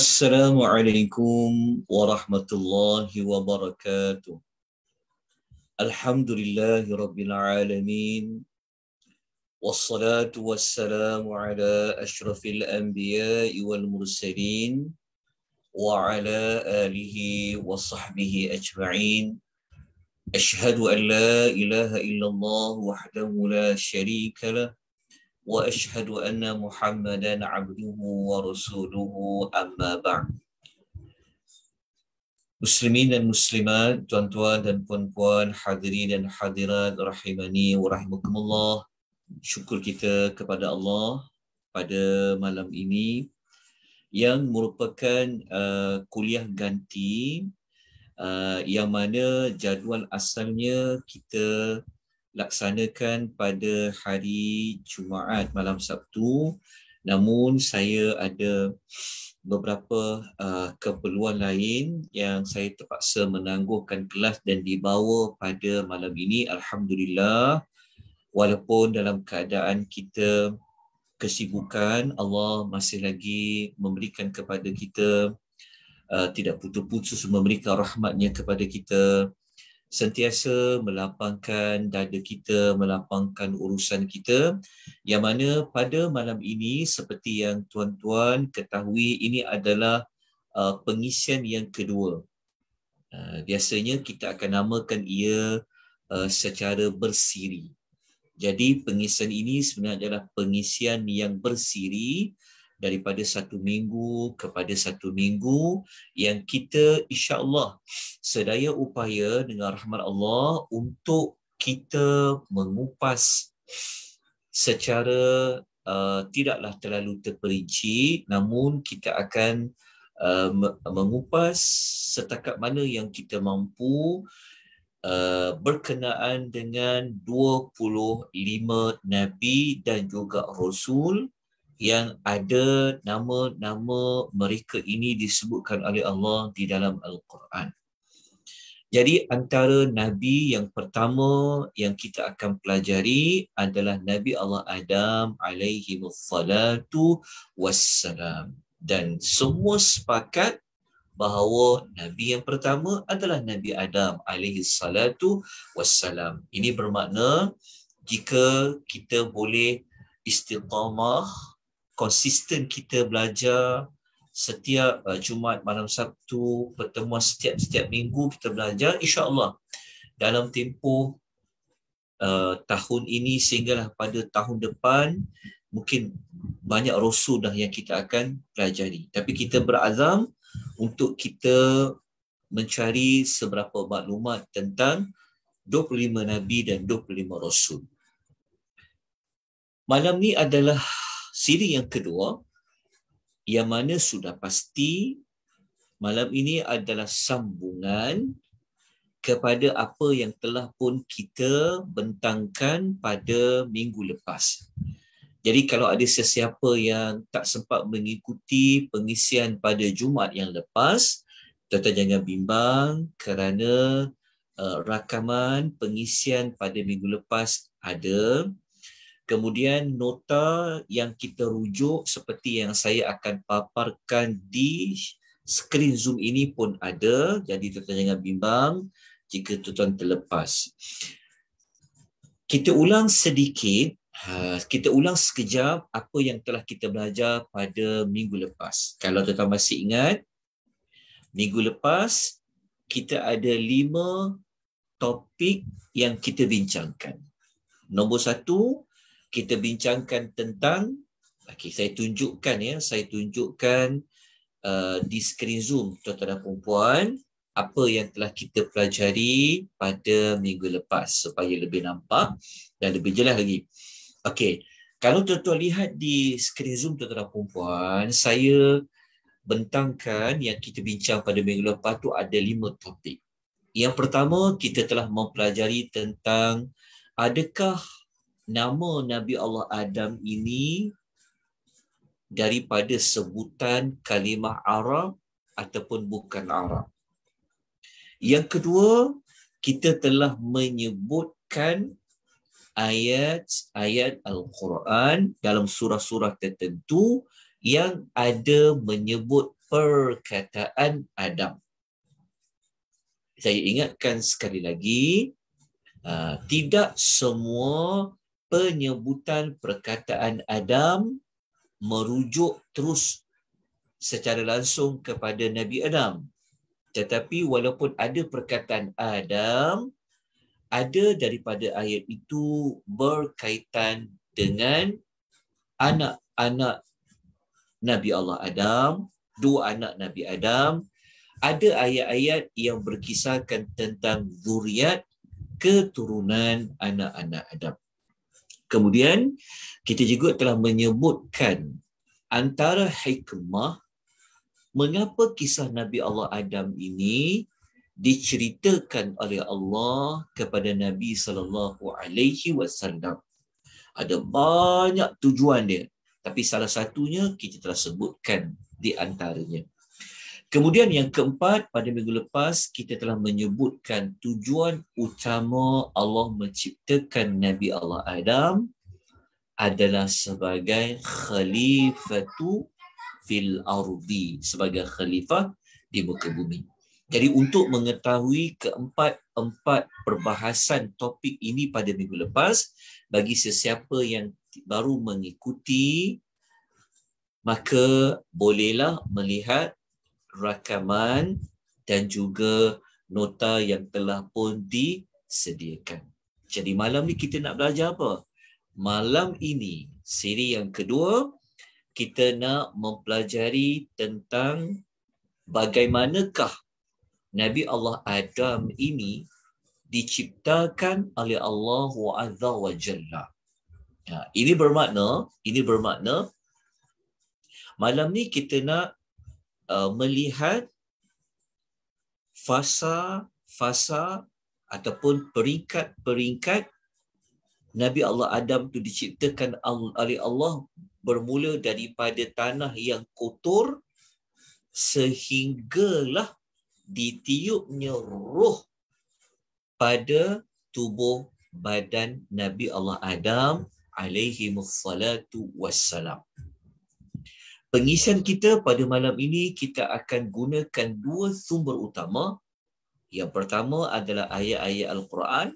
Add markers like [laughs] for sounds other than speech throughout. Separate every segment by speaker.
Speaker 1: السلام عليكم ورحمة الله وبركاته الحمد لله رب العالمين والصلاة والسلام على أشرف الأنبياء والمرسلين وعلى آله وصحبه أجمعين أشهد أن لا إله إلا الله وحده لا شريك له Wa ashhadu واشهد Muhammadan محمدا wa ورسوله اما بعد Muslimin dan muslimat, tuan-tuan dan puan-puan, hadirin dan hadirat, rahimani wa rahimakumullah. Syukur kita kepada Allah pada malam ini yang merupakan uh, kuliah ganti uh, yang mana jadual asalnya kita laksanakan pada hari Jumaat malam Sabtu namun saya ada beberapa uh, keperluan lain yang saya terpaksa menangguhkan kelas dan dibawa pada malam ini alhamdulillah walaupun dalam keadaan kita kesibukan Allah masih lagi memberikan kepada kita uh, tidak putus-putus memberikan rahmatnya kepada kita sentiasa melapangkan dada kita, melapangkan urusan kita yang mana pada malam ini seperti yang tuan-tuan ketahui ini adalah uh, pengisian yang kedua. Uh, biasanya kita akan namakan ia uh, secara bersiri. Jadi pengisian ini sebenarnya adalah pengisian yang bersiri daripada satu minggu kepada satu minggu yang kita Insya Allah, sedaya upaya dengan rahmat Allah untuk kita mengupas secara uh, tidaklah terlalu terperinci namun kita akan uh, mengupas setakat mana yang kita mampu Uh, berkenaan dengan 25 nabi dan juga rasul yang ada nama-nama mereka ini disebutkan oleh Allah di dalam Al-Quran. Jadi antara Nabi yang pertama yang kita akan pelajari adalah Nabi Allah Adam alaihi wassalatu wassalam. Dan semua sepakat bahawa Nabi yang pertama adalah Nabi Adam alaihi salatu wassalam. Ini bermakna jika kita boleh istiqamah konsisten kita belajar setiap uh, Jumaat malam Sabtu pertemuan setiap setiap minggu kita belajar insya-Allah dalam tempoh uh, tahun ini sehinggalah pada tahun depan mungkin banyak rasul dah yang kita akan pelajari tapi kita berazam untuk kita mencari seberapa maklumat tentang 25 nabi dan 25 rasul malam ni adalah Siri yang kedua, yang mana sudah pasti malam ini adalah sambungan kepada apa yang telah pun kita bentangkan pada minggu lepas. Jadi kalau ada sesiapa yang tak sempat mengikuti pengisian pada Jumaat yang lepas, tetap jangan bimbang kerana uh, rakaman pengisian pada minggu lepas ada Kemudian nota yang kita rujuk seperti yang saya akan paparkan di skrin Zoom ini pun ada. Jadi tuan-tuan jangan bimbang jika tuan-tuan terlepas. Kita ulang sedikit, ha, kita ulang sekejap apa yang telah kita belajar pada minggu lepas. Kalau tuan-tuan masih ingat, minggu lepas kita ada lima topik yang kita bincangkan. Nombor satu, kita bincangkan tentang okay, saya tunjukkan ya saya tunjukkan uh, di screen zoom tuan-tuan dan puan-puan apa yang telah kita pelajari pada minggu lepas supaya lebih nampak dan lebih jelas lagi. Okey, kalau tuan-tuan lihat di screen zoom tuan-tuan dan puan-puan, saya bentangkan yang kita bincang pada minggu lepas tu ada lima topik. Yang pertama, kita telah mempelajari tentang adakah nama Nabi Allah Adam ini daripada sebutan kalimah Arab ataupun bukan Arab. Yang kedua, kita telah menyebutkan ayat-ayat Al-Quran dalam surah-surah tertentu yang ada menyebut perkataan Adam. Saya ingatkan sekali lagi, uh, tidak semua penyebutan perkataan Adam merujuk terus secara langsung kepada Nabi Adam. Tetapi walaupun ada perkataan Adam, ada daripada ayat itu berkaitan dengan anak-anak Nabi Allah Adam, dua anak Nabi Adam, ada ayat-ayat yang berkisahkan tentang zuriat keturunan anak-anak Adam. Kemudian kita juga telah menyebutkan antara hikmah mengapa kisah Nabi Allah Adam ini diceritakan oleh Allah kepada Nabi sallallahu alaihi wasallam. Ada banyak tujuan dia, tapi salah satunya kita telah sebutkan di antaranya. Kemudian yang keempat, pada minggu lepas kita telah menyebutkan tujuan utama Allah menciptakan Nabi Allah Adam adalah sebagai khalifatu fil ardi, sebagai khalifah di muka bumi. Jadi untuk mengetahui keempat-empat perbahasan topik ini pada minggu lepas, bagi sesiapa yang baru mengikuti, maka bolehlah melihat rakaman dan juga nota yang telah pun disediakan. Jadi malam ni kita nak belajar apa? Malam ini, siri yang kedua, kita nak mempelajari tentang bagaimanakah Nabi Allah Adam ini diciptakan oleh Allah Azza wa Jalla. Ya, ini bermakna, ini bermakna malam ni kita nak Uh, melihat fasa-fasa ataupun peringkat-peringkat Nabi Allah Adam itu diciptakan oleh Allah bermula daripada tanah yang kotor sehinggalah ditiupnya roh pada tubuh badan Nabi Allah Adam alaihi wassalam pengisian kita pada malam ini kita akan gunakan dua sumber utama. Yang pertama adalah ayat-ayat Al-Quran.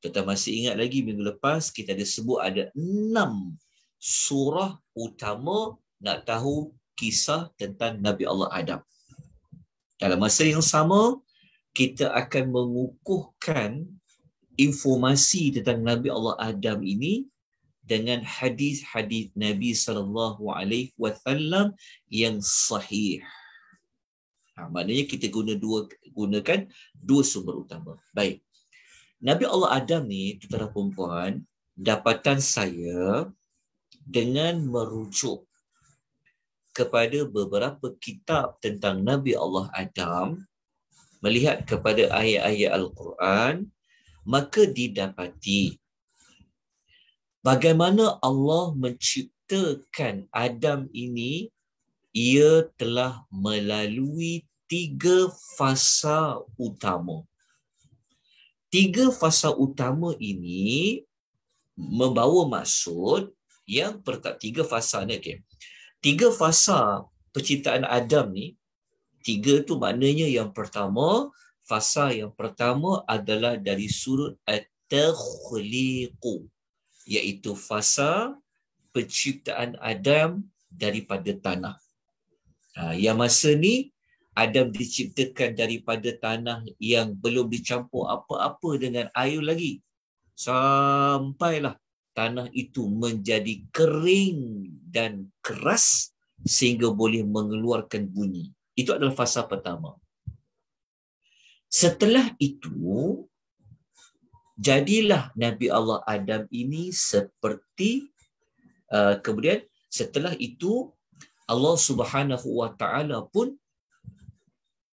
Speaker 1: Kita masih ingat lagi minggu lepas kita ada sebut ada enam surah utama nak tahu kisah tentang Nabi Allah Adam. Dalam masa yang sama, kita akan mengukuhkan informasi tentang Nabi Allah Adam ini dengan hadis-hadis Nabi sallallahu alaihi wasallam yang sahih. Ha, maknanya kita guna dua gunakan dua sumber utama. Baik. Nabi Allah Adam ni, tuan-tuan perempuan, dapatan saya dengan merujuk kepada beberapa kitab tentang Nabi Allah Adam melihat kepada ayat-ayat Al-Quran maka didapati bagaimana Allah menciptakan Adam ini ia telah melalui tiga fasa utama tiga fasa utama ini membawa maksud yang pertama tiga fasa ni okay. tiga fasa penciptaan Adam ni tiga tu maknanya yang pertama fasa yang pertama adalah dari surat at-takhliqu iaitu fasa penciptaan Adam daripada tanah. Ha, yang masa ni Adam diciptakan daripada tanah yang belum dicampur apa-apa dengan air lagi. Sampailah tanah itu menjadi kering dan keras sehingga boleh mengeluarkan bunyi. Itu adalah fasa pertama. Setelah itu, jadilah Nabi Allah Adam ini seperti uh, kemudian setelah itu Allah Subhanahu Wa Taala pun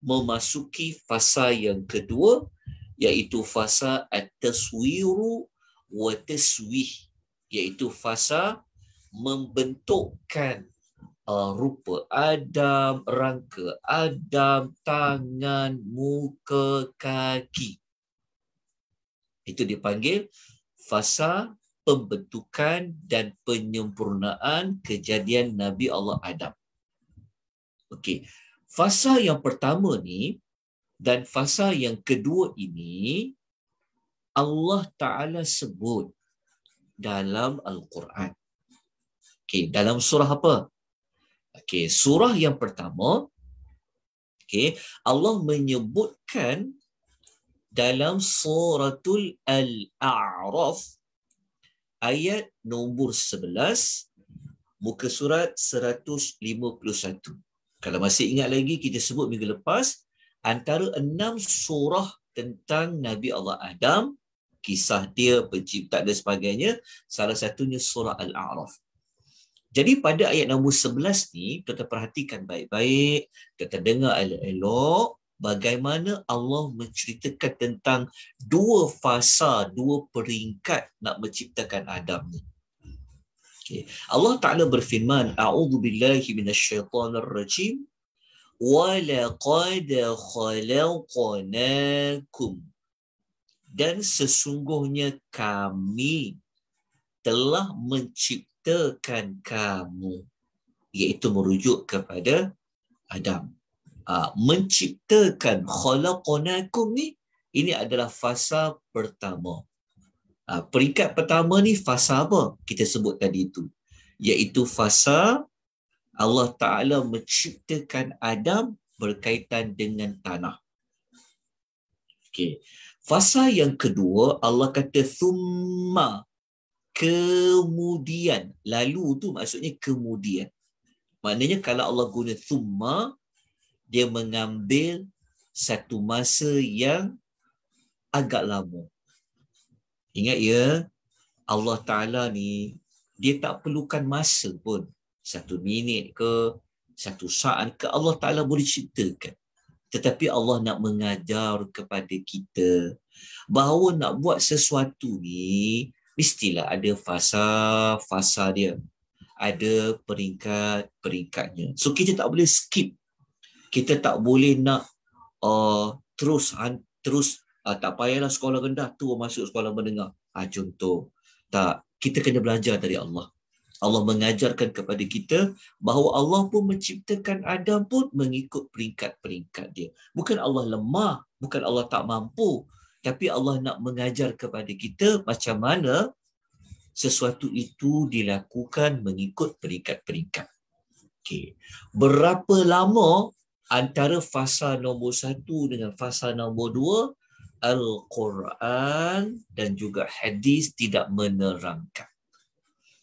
Speaker 1: memasuki fasa yang kedua yaitu fasa at-taswiru wa taswih iaitu fasa membentukkan uh, rupa Adam, rangka Adam, tangan, muka, kaki. Itu dipanggil fasa pembentukan dan penyempurnaan kejadian Nabi Allah Adam. Okey. Fasa yang pertama ni dan fasa yang kedua ini Allah Taala sebut dalam Al-Quran. Okey, dalam surah apa? Okey, surah yang pertama Okey, Allah menyebutkan dalam suratul al-a'raf ayat nombor 11 muka surat 151 kalau masih ingat lagi kita sebut minggu lepas antara enam surah tentang Nabi Allah Adam kisah dia pencipta dan sebagainya salah satunya surah al-a'raf jadi pada ayat nombor 11 ni, kita perhatikan baik-baik, kita dengar elok-elok, bagaimana Allah menceritakan tentang dua fasa, dua peringkat nak menciptakan Adam ni. Okay. Allah Ta'ala berfirman, A'udhu billahi minasyaitanir rajim, walaqad khalaqnakum dan sesungguhnya kami telah menciptakan kamu iaitu merujuk kepada Adam Ah, menciptakan khalaqonakum ni ini adalah fasa pertama. Uh, peringkat pertama ni fasa apa? Kita sebut tadi itu. Iaitu fasa Allah Ta'ala menciptakan Adam berkaitan dengan tanah. Okay. Fasa yang kedua, Allah kata thumma. Kemudian. Lalu tu maksudnya kemudian. Maknanya kalau Allah guna thumma, dia mengambil satu masa yang agak lama. Ingat ya, Allah Ta'ala ni, dia tak perlukan masa pun. Satu minit ke, satu saat ke, Allah Ta'ala boleh ciptakan. Tetapi Allah nak mengajar kepada kita bahawa nak buat sesuatu ni, mestilah ada fasa-fasa dia. Ada peringkat-peringkatnya. So, kita tak boleh skip kita tak boleh nak uh, terus uh, terus uh, tak payahlah sekolah rendah tu masuk sekolah menengah. Ah uh, contoh tak kita kena belajar dari Allah. Allah mengajarkan kepada kita bahawa Allah pun menciptakan Adam pun mengikut peringkat-peringkat dia. Bukan Allah lemah, bukan Allah tak mampu, tapi Allah nak mengajar kepada kita macam mana sesuatu itu dilakukan mengikut peringkat-peringkat. Okey. Berapa lama antara fasa nombor satu dengan fasa nombor dua, Al-Quran dan juga hadis tidak menerangkan.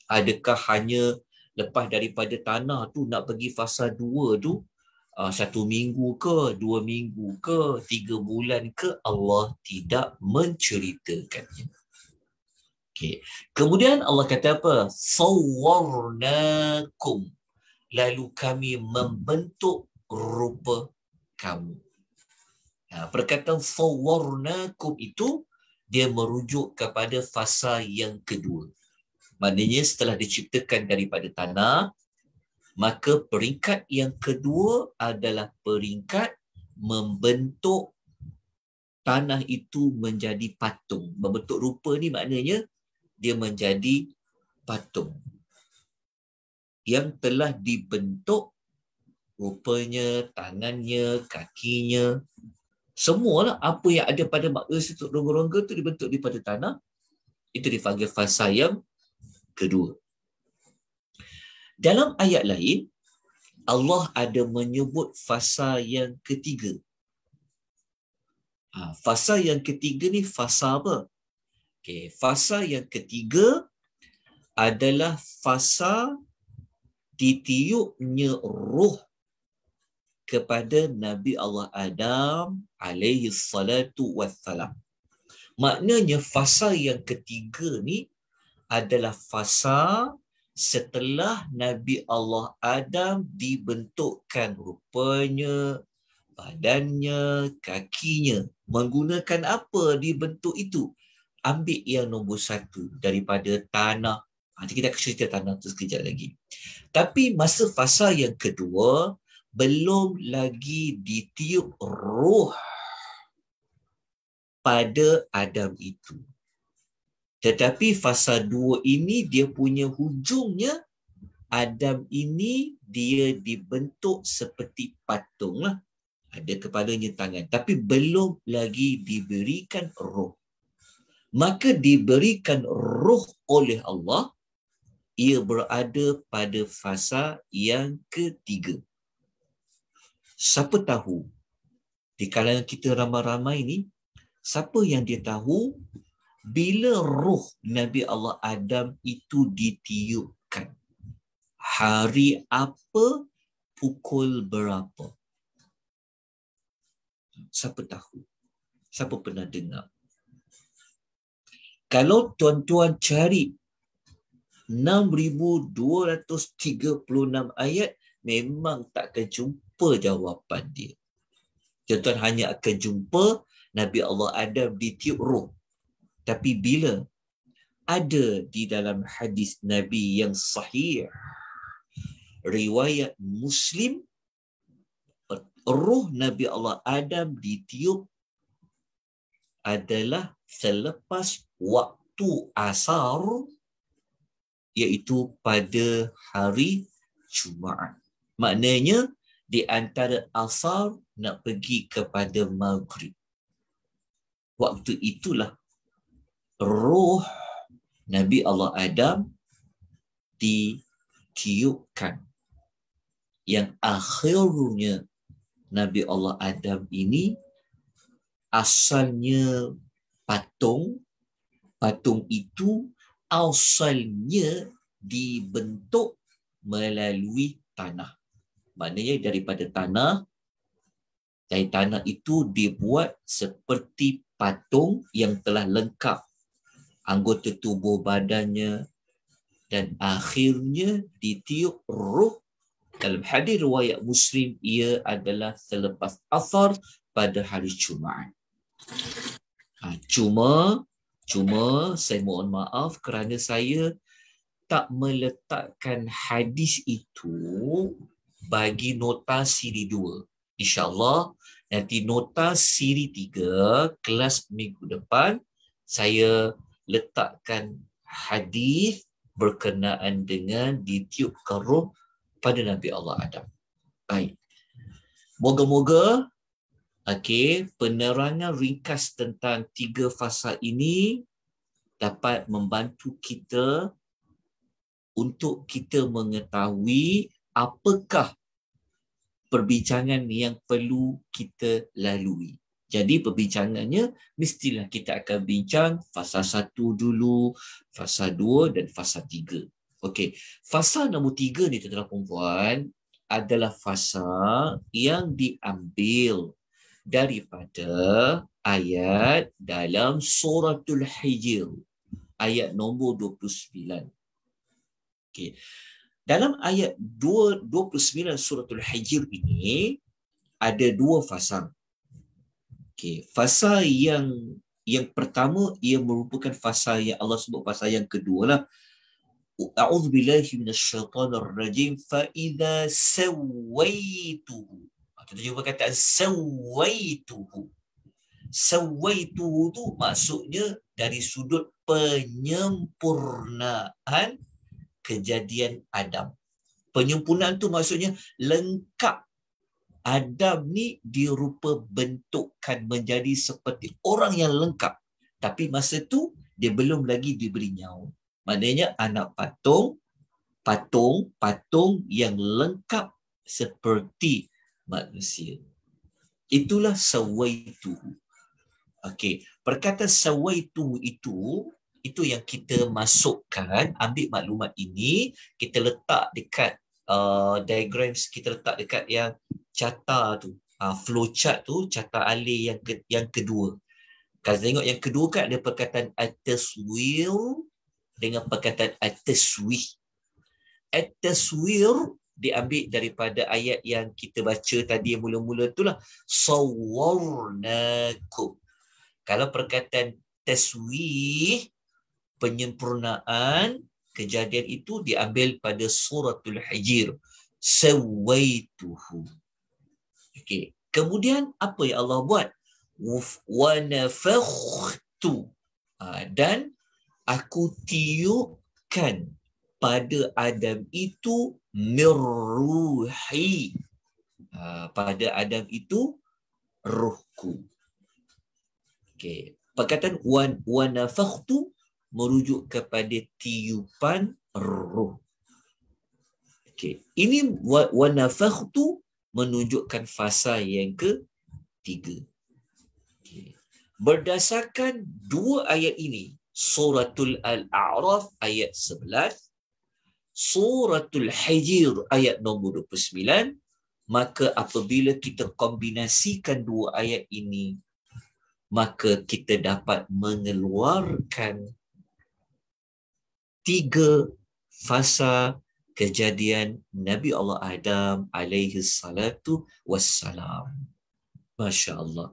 Speaker 1: Adakah hanya lepas daripada tanah tu nak pergi fasa dua tu, ah, satu minggu ke, dua minggu ke, tiga bulan ke, Allah tidak menceritakannya. Okay. Kemudian Allah kata apa? Sawarnakum. Lalu kami membentuk rupa kamu. Ha, perkataan fawarnakum itu, dia merujuk kepada fasa yang kedua. Maknanya setelah diciptakan daripada tanah, maka peringkat yang kedua adalah peringkat membentuk tanah itu menjadi patung. Membentuk rupa ni maknanya dia menjadi patung yang telah dibentuk rupanya, tangannya, kakinya, semualah apa yang ada pada makhluk itu rongga-rongga itu dibentuk di daripada tanah. Itu dipanggil fasa yang kedua. Dalam ayat lain, Allah ada menyebut fasa yang ketiga. Ha, fasa yang ketiga ni fasa apa? Okay, fasa yang ketiga adalah fasa ditiupnya roh kepada Nabi Allah Adam alaihi salatu wassalam. Maknanya fasa yang ketiga ni adalah fasa setelah Nabi Allah Adam dibentukkan rupanya, badannya, kakinya. Menggunakan apa dibentuk itu? Ambil yang nombor satu daripada tanah. Nanti kita akan cerita tanah tu sekejap lagi. Tapi masa fasa yang kedua, belum lagi ditiup roh pada Adam itu. Tetapi fasa dua ini dia punya hujungnya Adam ini dia dibentuk seperti patung lah. Ada kepalanya tangan. Tapi belum lagi diberikan roh. Maka diberikan roh oleh Allah. Ia berada pada fasa yang ketiga siapa tahu di kalangan kita ramai-ramai ni siapa yang dia tahu bila ruh Nabi Allah Adam itu ditiupkan hari apa pukul berapa siapa tahu siapa pernah dengar kalau tuan-tuan cari 6236 ayat memang tak akan jumpa jawapan dia. Contoh hanya akan jumpa Nabi Allah Adam ditiup ruh. Tapi bila ada di dalam hadis Nabi yang sahih riwayat Muslim ruh Nabi Allah Adam ditiup adalah selepas waktu asar iaitu pada hari Jumaat. Maknanya di antara asar nak pergi kepada maghrib. Waktu itulah roh Nabi Allah Adam ditiupkan. Yang akhirnya Nabi Allah Adam ini asalnya patung. Patung itu asalnya dibentuk melalui tanah maknanya daripada tanah dari tanah itu dibuat seperti patung yang telah lengkap anggota tubuh badannya dan akhirnya ditiup ruh dalam hadis riwayat Muslim ia adalah selepas asar pada hari Jumaat. Ha, cuma cuma saya mohon maaf kerana saya tak meletakkan hadis itu bagi nota siri 2. InsyaAllah, nanti nota siri 3, kelas minggu depan, saya letakkan hadis berkenaan dengan ditiup roh pada Nabi Allah Adam. Baik. Moga-moga okay, penerangan ringkas tentang tiga fasa ini dapat membantu kita untuk kita mengetahui apakah perbincangan yang perlu kita lalui. Jadi perbincangannya mestilah kita akan bincang fasa satu dulu, fasa dua dan fasa tiga. Okey, fasa nombor 3 ni tuan-tuan puan adalah fasa yang diambil daripada ayat dalam suratul hijr ayat nombor 29. Okey dalam ayat 29 surah Al-Hijr ini ada dua fasa. Okey, fasa yang yang pertama ia merupakan fasa yang Allah sebut fasa yang kedua lah. A'udzu billahi minasyaitonir rajim fa idza sawaitu. Ha, kita jumpa kata sawaitu. Sawaitu tu maksudnya dari sudut penyempurnaan kejadian Adam. Penyempurnaan tu maksudnya lengkap Adam ni dirupa bentukkan menjadi seperti orang yang lengkap. Tapi masa tu dia belum lagi diberi nyawa. Maknanya anak patung, patung, patung yang lengkap seperti manusia. Itulah sawaitu. Okey, perkataan sawaitu itu itu yang kita masukkan ambil maklumat ini kita letak dekat uh, diagrams kita letak dekat yang carta tu uh, ah, flowchart tu carta alih yang ke, yang kedua kalau tengok yang kedua kan ada perkataan atas will dengan perkataan atas wih. Atas will diambil daripada ayat yang kita baca tadi yang mula-mula tu lah. Sawarnakum. Kalau perkataan taswih penyempurnaan kejadian itu diambil pada suratul hijr sawaituhu okey kemudian apa yang Allah buat wa nafakhtu ha, dan aku tiupkan pada Adam itu mirruhi ha, pada Adam itu ruhku okey perkataan wa nafakhtu merujuk kepada tiupan roh. Okey, ini wa nafakhtu menunjukkan fasa yang ke tiga. Okay. Berdasarkan dua ayat ini, suratul al-A'raf ayat 11, suratul Hijr ayat nombor 29, maka apabila kita kombinasikan dua ayat ini, maka kita dapat mengeluarkan tiga fasa kejadian Nabi Allah Adam alaihi salatu wassalam. Masya Allah.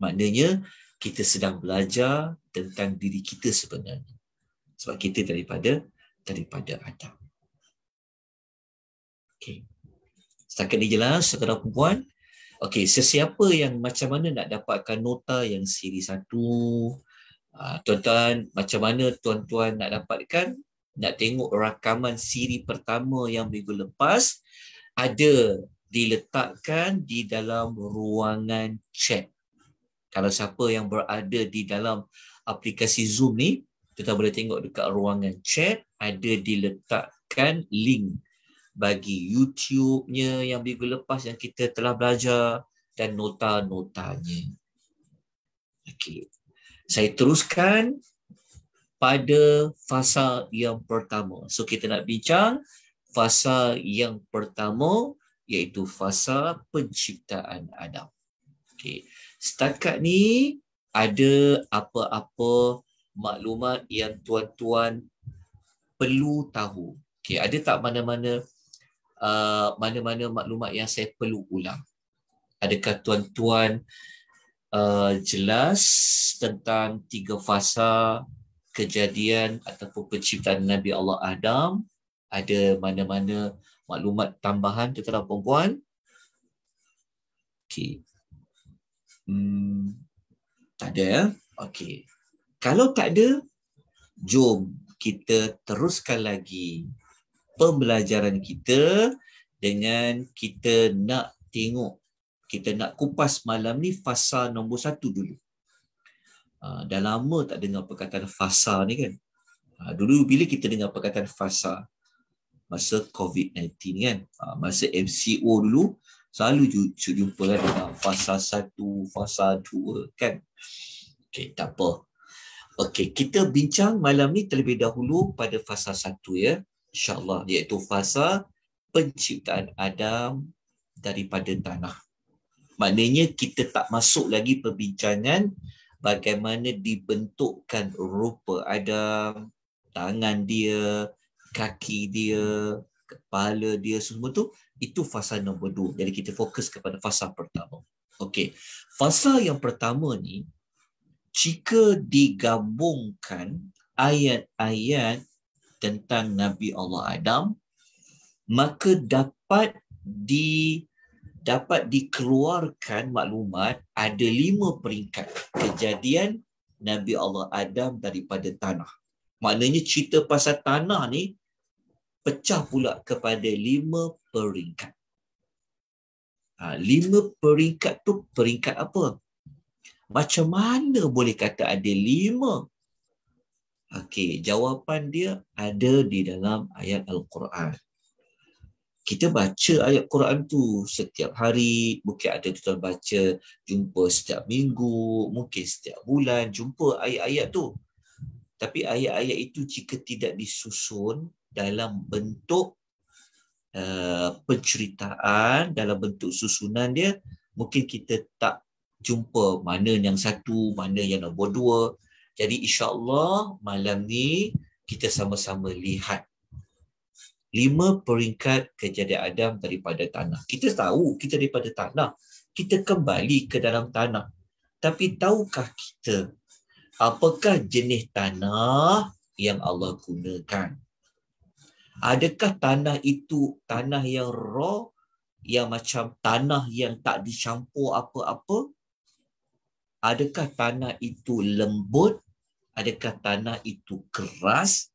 Speaker 1: Maknanya kita sedang belajar tentang diri kita sebenarnya. Sebab kita daripada daripada Adam. Okay. Setakat ni jelas, sekadar perempuan. Okay, sesiapa yang macam mana nak dapatkan nota yang siri satu, ah, tuan-tuan, macam mana tuan-tuan nak dapatkan nak tengok rakaman siri pertama yang minggu lepas ada diletakkan di dalam ruangan chat. Kalau siapa yang berada di dalam aplikasi Zoom ni, kita boleh tengok dekat ruangan chat ada diletakkan link bagi YouTube-nya yang minggu lepas yang kita telah belajar dan nota-notanya. Okey. Saya teruskan pada fasa yang pertama. So kita nak bincang fasa yang pertama iaitu fasa penciptaan Adam. Okey. Setakat ni ada apa-apa maklumat yang tuan-tuan perlu tahu. Okey, ada tak mana-mana uh, mana-mana maklumat yang saya perlu ulang? Adakah tuan-tuan uh, jelas tentang tiga fasa kejadian ataupun penciptaan Nabi Allah Adam ada mana-mana maklumat tambahan tentang perempuan okey hmm tak ada ya okey kalau tak ada jom kita teruskan lagi pembelajaran kita dengan kita nak tengok kita nak kupas malam ni fasa nombor satu dulu. Ah, dah lama tak dengar perkataan fasa ni kan. Ah, dulu bila kita dengar perkataan fasa masa COVID-19 kan, ah, masa MCO dulu selalu jumpa lah kan dengan fasa 1, fasa 2 kan. Okay, tak apa. Okay, kita bincang malam ni terlebih dahulu pada fasa 1 ya. InsyaAllah, iaitu fasa penciptaan Adam daripada tanah. Maknanya kita tak masuk lagi perbincangan bagaimana dibentukkan rupa Adam, tangan dia, kaki dia, kepala dia semua tu itu fasa nombor dua. Jadi kita fokus kepada fasa pertama. Okey. Fasa yang pertama ni jika digabungkan ayat-ayat tentang Nabi Allah Adam maka dapat di dapat dikeluarkan maklumat ada lima peringkat kejadian Nabi Allah Adam daripada tanah. Maknanya cerita pasal tanah ni pecah pula kepada lima peringkat. Ha, lima peringkat tu peringkat apa? Macam mana boleh kata ada lima? Okey, jawapan dia ada di dalam ayat Al-Quran kita baca ayat Quran tu setiap hari, mungkin ada tutor baca, jumpa setiap minggu, mungkin setiap bulan, jumpa ayat-ayat tu. Tapi ayat-ayat itu jika tidak disusun dalam bentuk uh, penceritaan, dalam bentuk susunan dia, mungkin kita tak jumpa mana yang satu, mana yang nombor dua. Jadi insyaAllah malam ni kita sama-sama lihat lima peringkat kejadian Adam daripada tanah. Kita tahu kita daripada tanah. Kita kembali ke dalam tanah. Tapi tahukah kita apakah jenis tanah yang Allah gunakan? Adakah tanah itu tanah yang raw yang macam tanah yang tak dicampur apa-apa? Adakah tanah itu lembut? Adakah tanah itu keras?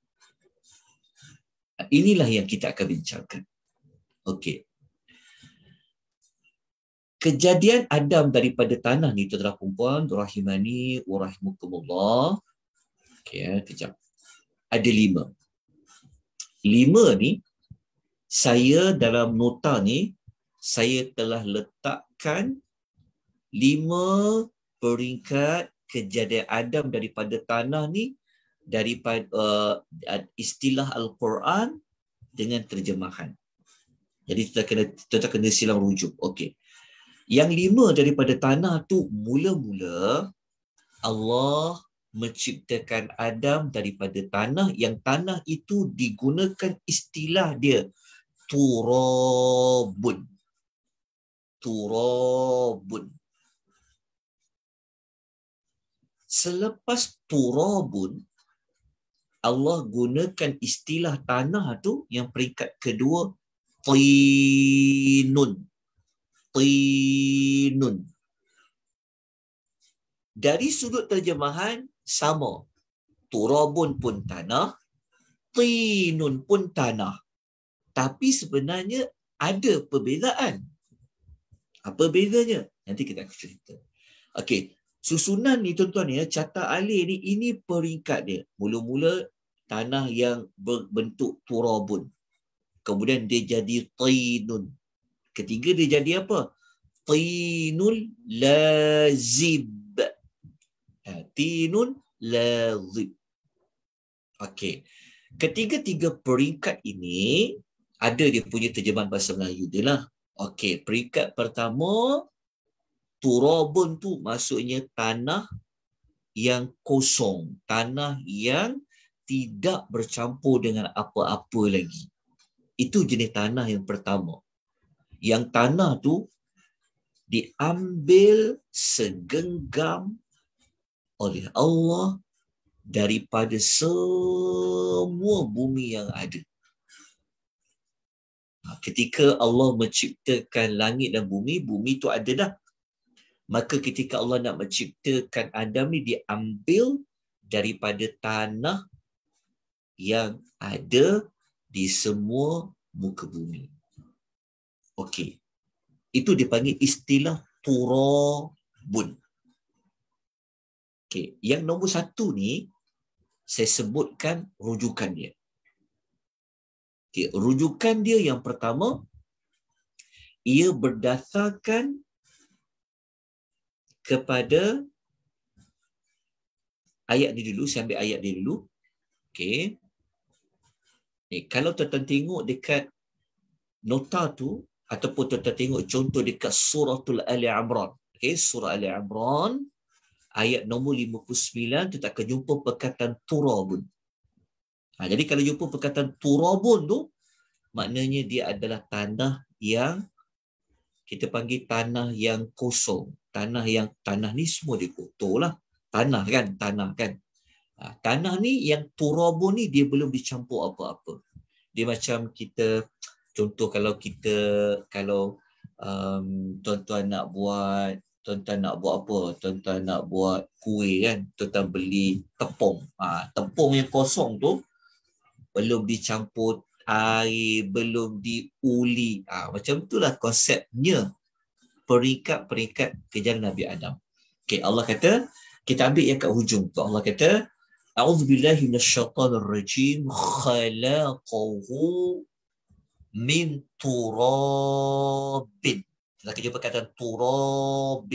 Speaker 1: Inilah yang kita akan bincangkan. Okey. Kejadian Adam daripada tanah ni tuan-tuan perempuan, rahimani wa rahimukumullah. Okey, ya, kejap. Ada lima. Lima ni saya dalam nota ni saya telah letakkan lima peringkat kejadian Adam daripada tanah ni daripada uh, istilah al-Quran dengan terjemahan. Jadi kita kena kita kena silang rujuk. Okey. Yang lima daripada tanah tu mula-mula Allah menciptakan Adam daripada tanah yang tanah itu digunakan istilah dia turabun. Turabun. Selepas turabun, Allah gunakan istilah tanah tu yang peringkat kedua tinun tinun dari sudut terjemahan sama turabun pun tanah tinun pun tanah tapi sebenarnya ada perbezaan apa bezanya nanti kita akan cerita okey susunan ni tuan-tuan ya catat alif ni ini peringkat dia mula-mula tanah yang berbentuk turabun. Kemudian dia jadi tinun. Ketiga dia jadi apa? Tinul lazib. Ha, tinun lazib. Okey. Ketiga-tiga peringkat ini ada dia punya terjemahan bahasa Melayu dia lah. Okey, peringkat pertama turabun tu maksudnya tanah yang kosong, tanah yang tidak bercampur dengan apa-apa lagi. Itu jenis tanah yang pertama. Yang tanah tu diambil segenggam oleh Allah daripada semua bumi yang ada. Ha, ketika Allah menciptakan langit dan bumi, bumi itu ada dah. Maka ketika Allah nak menciptakan Adam ni diambil daripada tanah yang ada di semua muka bumi. Okey. Itu dipanggil istilah turabun. Okey, yang nombor satu ni saya sebutkan rujukan dia. Okey, rujukan dia yang pertama ia berdasarkan kepada ayat ni dulu, saya ambil ayat ni dulu. Okey ni kalau tuan-tuan tengok dekat nota tu ataupun tuan-tuan tengok contoh dekat suratul ali imran okey surah ali imran ayat nombor 59 tu tak akan jumpa perkataan turabun ha, jadi kalau jumpa perkataan turabun tu maknanya dia adalah tanah yang kita panggil tanah yang kosong tanah yang tanah ni semua dia lah. tanah kan tanah kan Ah, tanah ni yang turabu ni dia belum dicampur apa-apa. Dia macam kita contoh kalau kita kalau um, tuan-tuan nak buat tuan-tuan nak buat apa? Tuan-tuan nak buat kuih kan? Tuan-tuan beli tepung. Ha, tepung yang kosong tu belum dicampur air, belum diuli. Ha, macam itulah konsepnya peringkat-peringkat kejadian Nabi Adam. Okay, Allah kata, kita ambil yang kat hujung tu. Allah kata, أعوذ بالله من الشيطان الرجيم خلقه من تراب kita akan jumpa تراب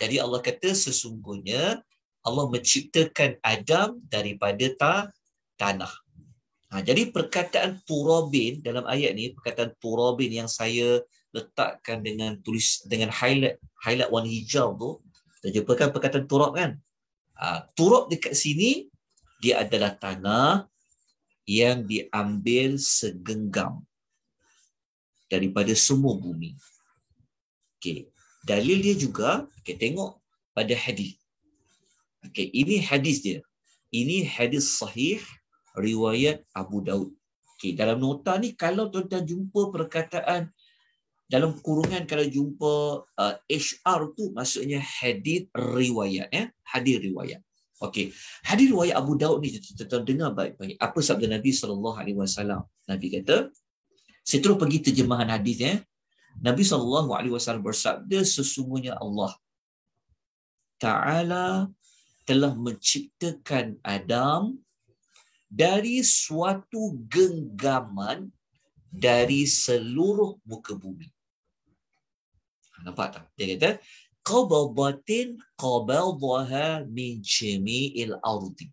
Speaker 1: jadi Allah kata sesungguhnya Allah menciptakan Adam daripada ta tanah ha, jadi perkataan turabin dalam ayat ni perkataan turabin yang saya letakkan dengan tulis dengan highlight highlight warna hijau tu kita jumpakan perkataan turab kan Ha, turuk dekat sini dia adalah tanah yang diambil segenggam daripada semua bumi. Okey, dalil dia juga kita okay, tengok pada hadis. Okey, ini hadis dia. Ini hadis sahih riwayat Abu Daud. Okey, dalam nota ni kalau tuan-tuan jumpa perkataan dalam kurungan kalau jumpa uh, HR tu maksudnya hadir riwayat eh? Ya? hadir riwayat okey hadir riwayat Abu Daud ni kita dengar baik-baik apa sabda Nabi sallallahu alaihi wasallam Nabi kata saya terus pergi terjemahan hadis eh? Nabi sallallahu alaihi wasallam bersabda sesungguhnya Allah taala telah menciptakan Adam dari suatu genggaman dari seluruh muka bumi nampak tak? Dia kata, Qabal batin qabal zaha min jami'il ardi.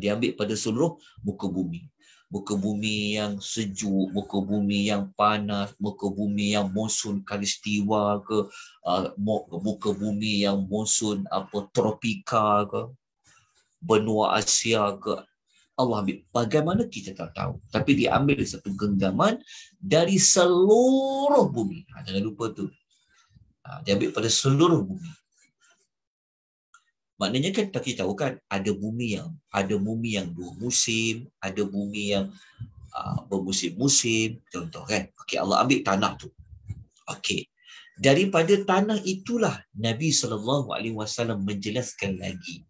Speaker 1: Dia ambil pada seluruh muka bumi. Muka bumi yang sejuk, muka bumi yang panas, muka bumi yang monsun karistiwa ke, uh, muka bumi yang monsun apa tropika ke, benua Asia ke. Allah ambil. Bagaimana kita tak tahu. Tapi diambil satu genggaman dari seluruh bumi. Ha, jangan lupa tu. Ha, ah, dia ambil pada seluruh bumi. Maknanya kan tak kita tahu kan ada bumi yang ada bumi yang dua musim, ada bumi yang uh, bermusim-musim, contoh kan. Okey Allah ambil tanah tu. Okey. Daripada tanah itulah Nabi sallallahu alaihi wasallam menjelaskan lagi.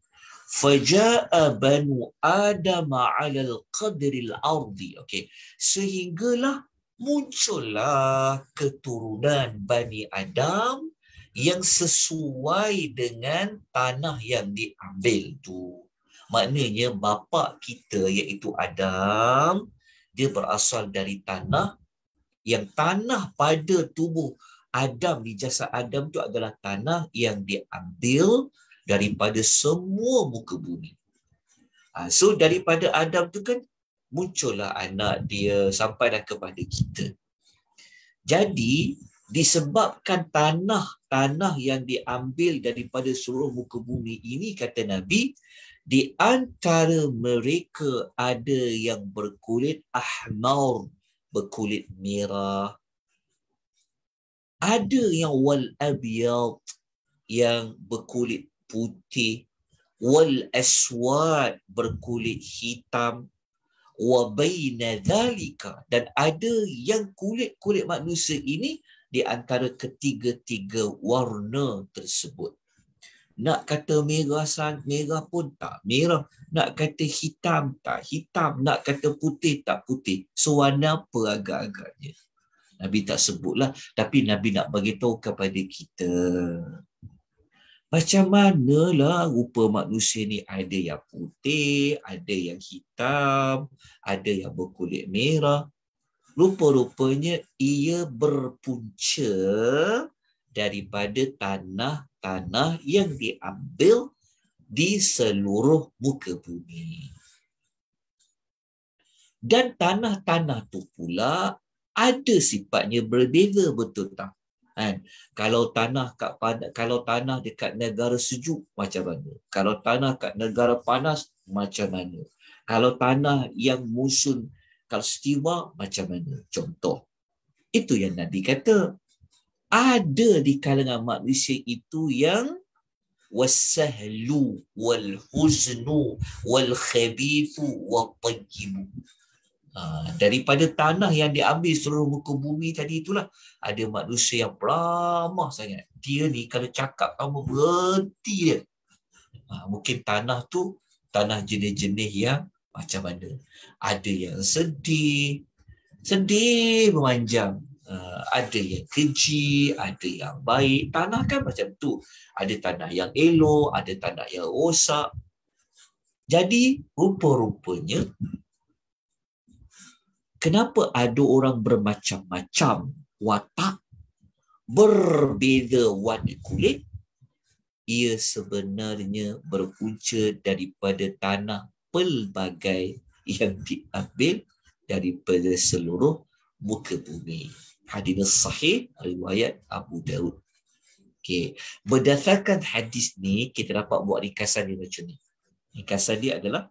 Speaker 1: Faja'a banu Adam 'ala al-qadri al-ardi. Okey. Sehinggalah muncullah keturunan Bani Adam yang sesuai dengan tanah yang diambil tu. Maknanya bapa kita iaitu Adam, dia berasal dari tanah yang tanah pada tubuh Adam di jasa Adam tu adalah tanah yang diambil daripada semua muka bumi. Ha, so daripada Adam tu kan muncullah anak dia sampai dah kepada kita. Jadi disebabkan tanah-tanah yang diambil daripada seluruh muka bumi ini kata Nabi di antara mereka ada yang berkulit ahmar, berkulit merah. Ada yang wal abyad yang berkulit putih, wal aswad berkulit hitam, wabayna dhalika. Dan ada yang kulit-kulit manusia ini di antara ketiga-tiga warna tersebut. Nak kata merah sang, merah pun tak merah. Nak kata hitam tak hitam. Nak kata putih tak putih. So warna apa agak-agaknya? Nabi tak sebutlah. Tapi Nabi nak bagi tahu kepada kita. Macam manalah rupa manusia ni ada yang putih, ada yang hitam, ada yang berkulit merah. Rupa-rupanya ia berpunca daripada tanah-tanah yang diambil di seluruh muka bumi. Dan tanah-tanah tu pula ada sifatnya berbeza betul tak? Kan? Kalau tanah kat kalau tanah dekat negara sejuk macam mana? Kalau tanah kat negara panas macam mana? Kalau tanah yang musun kalau setiwa macam mana? Contoh. Itu yang Nabi kata. Ada di kalangan manusia itu yang wasahlu wal huznu wal khabithu wat tayyib Ha, daripada tanah yang diambil seluruh muka bumi tadi itulah ada manusia yang ramah sangat. Dia ni kalau cakap kamu berhenti dia. Ha, mungkin tanah tu tanah jenis-jenis yang macam mana. Ada yang sedih, sedih memanjang. Ha, ada yang keji, ada yang baik. Tanah kan macam tu. Ada tanah yang elok, ada tanah yang rosak. Jadi rupa-rupanya kenapa ada orang bermacam-macam watak, berbeza warna kulit, ia sebenarnya berpunca daripada tanah pelbagai yang diambil daripada seluruh muka bumi. Hadis sahih riwayat Abu Daud. Okey, berdasarkan hadis ni kita dapat buat ringkasan dia macam ni. Ringkasan dia adalah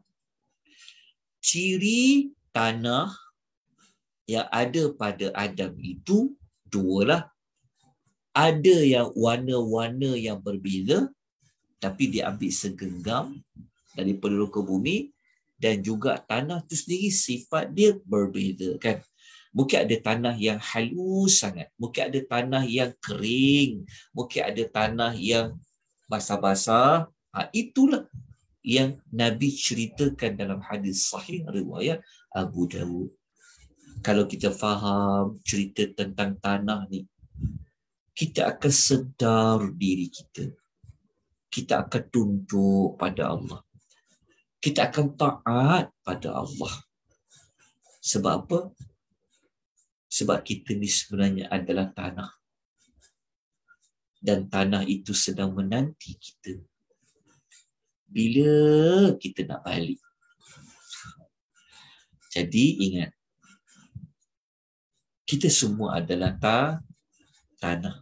Speaker 1: ciri tanah yang ada pada Adam itu dua lah. Ada yang warna-warna yang berbeza tapi dia ambil segenggam daripada rukun bumi dan juga tanah itu sendiri sifat dia berbeza kan. Mungkin ada tanah yang halus sangat. Mungkin ada tanah yang kering. Mungkin ada tanah yang basah-basah. Ha, itulah yang Nabi ceritakan dalam hadis sahih riwayat Abu Dawud kalau kita faham cerita tentang tanah ni kita akan sedar diri kita kita akan tunduk pada Allah kita akan taat pada Allah sebab apa sebab kita ni sebenarnya adalah tanah dan tanah itu sedang menanti kita bila kita nak balik jadi ingat kita semua adalah ta, tanah.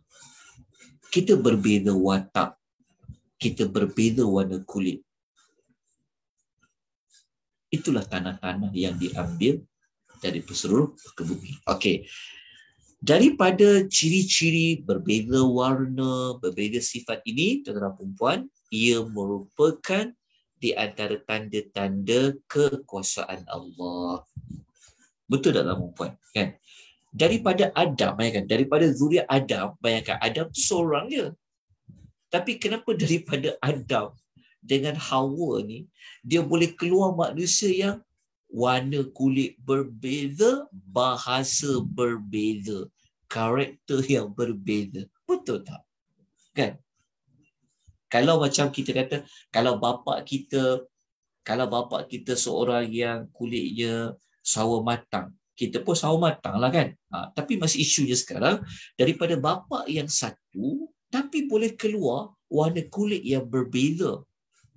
Speaker 1: Kita berbeza watak. Kita berbeza warna kulit. Itulah tanah-tanah yang diambil dari peseluruh bumi. Okey. Daripada ciri-ciri berbeza warna, berbeza sifat ini, tuan-tuan perempuan, ia merupakan di antara tanda-tanda kekuasaan Allah. Betul tak, tuan-tuan perempuan? Kan? daripada Adam bayangkan daripada zuriat Adam bayangkan Adam tu seorang je tapi kenapa [laughs] daripada Adam dengan Hawa ni dia boleh keluar manusia yang warna kulit berbeza bahasa berbeza karakter yang berbeza betul tak kan kalau macam kita kata kalau bapa kita kalau bapa kita seorang yang kulitnya sawo matang kita pun sahur matang lah kan. Ha, tapi masih isunya sekarang, daripada bapa yang satu, tapi boleh keluar warna kulit yang berbeza.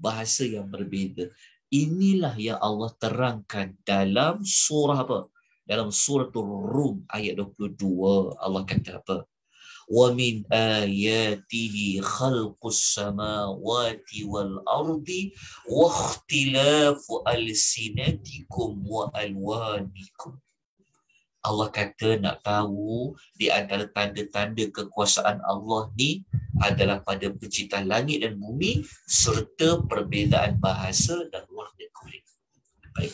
Speaker 1: Bahasa yang berbeza. Inilah yang Allah terangkan dalam surah apa? Dalam surah Rum ayat 22. Allah kata apa? وَمِنْ آيَاتِهِ خَلْقُ السَّمَاوَاتِ وَالْأَرْضِ وَاخْتِلَافُ أَلْسِنَتِكُمْ وَأَلْوَانِكُمْ Allah kata nak tahu di antara tanda-tanda kekuasaan Allah ni adalah pada pencipta langit dan bumi serta perbezaan bahasa dan warna kulit. Baik.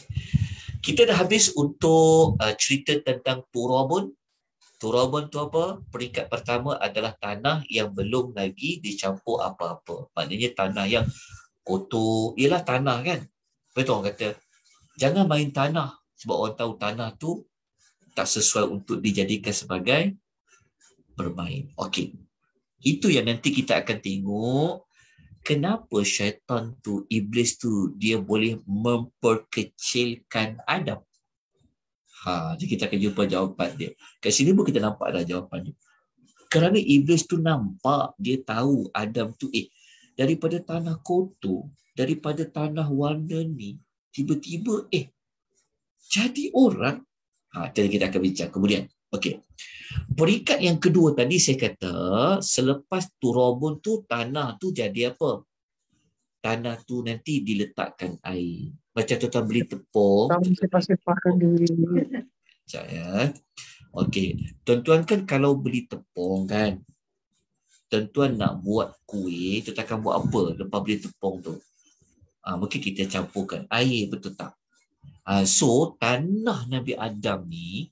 Speaker 1: Kita dah habis untuk uh, cerita tentang Turabun. Turabun tu apa? Peringkat pertama adalah tanah yang belum lagi dicampur apa-apa. Maknanya tanah yang kotor. Ialah tanah kan? Betul orang kata, jangan main tanah. Sebab orang tahu tanah tu tak sesuai untuk dijadikan sebagai bermain. Okey. Itu yang nanti kita akan tengok kenapa syaitan tu, iblis tu dia boleh memperkecilkan Adam. Ha, jadi kita akan jumpa jawapan dia. Kat sini pun kita nampak dah jawapan dia. Kerana iblis tu nampak dia tahu Adam tu eh daripada tanah kotor, daripada tanah warna ni tiba-tiba eh jadi orang jadi ha, kita akan bincang kemudian. Okey. Perikat yang kedua tadi saya kata selepas turobun tu tanah tu jadi apa? Tanah tu nanti diletakkan air. Macam tu tuan beli tepung. Tuan mesti pasifahkan diri. Sekejap ya. Okey. Tuan-tuan kan kalau beli tepung kan. Tuan-tuan nak buat kuih. Tuan-tuan akan buat apa lepas beli tepung tu? Ha, mungkin kita campurkan air betul tak? Ah, so tanah Nabi Adam ni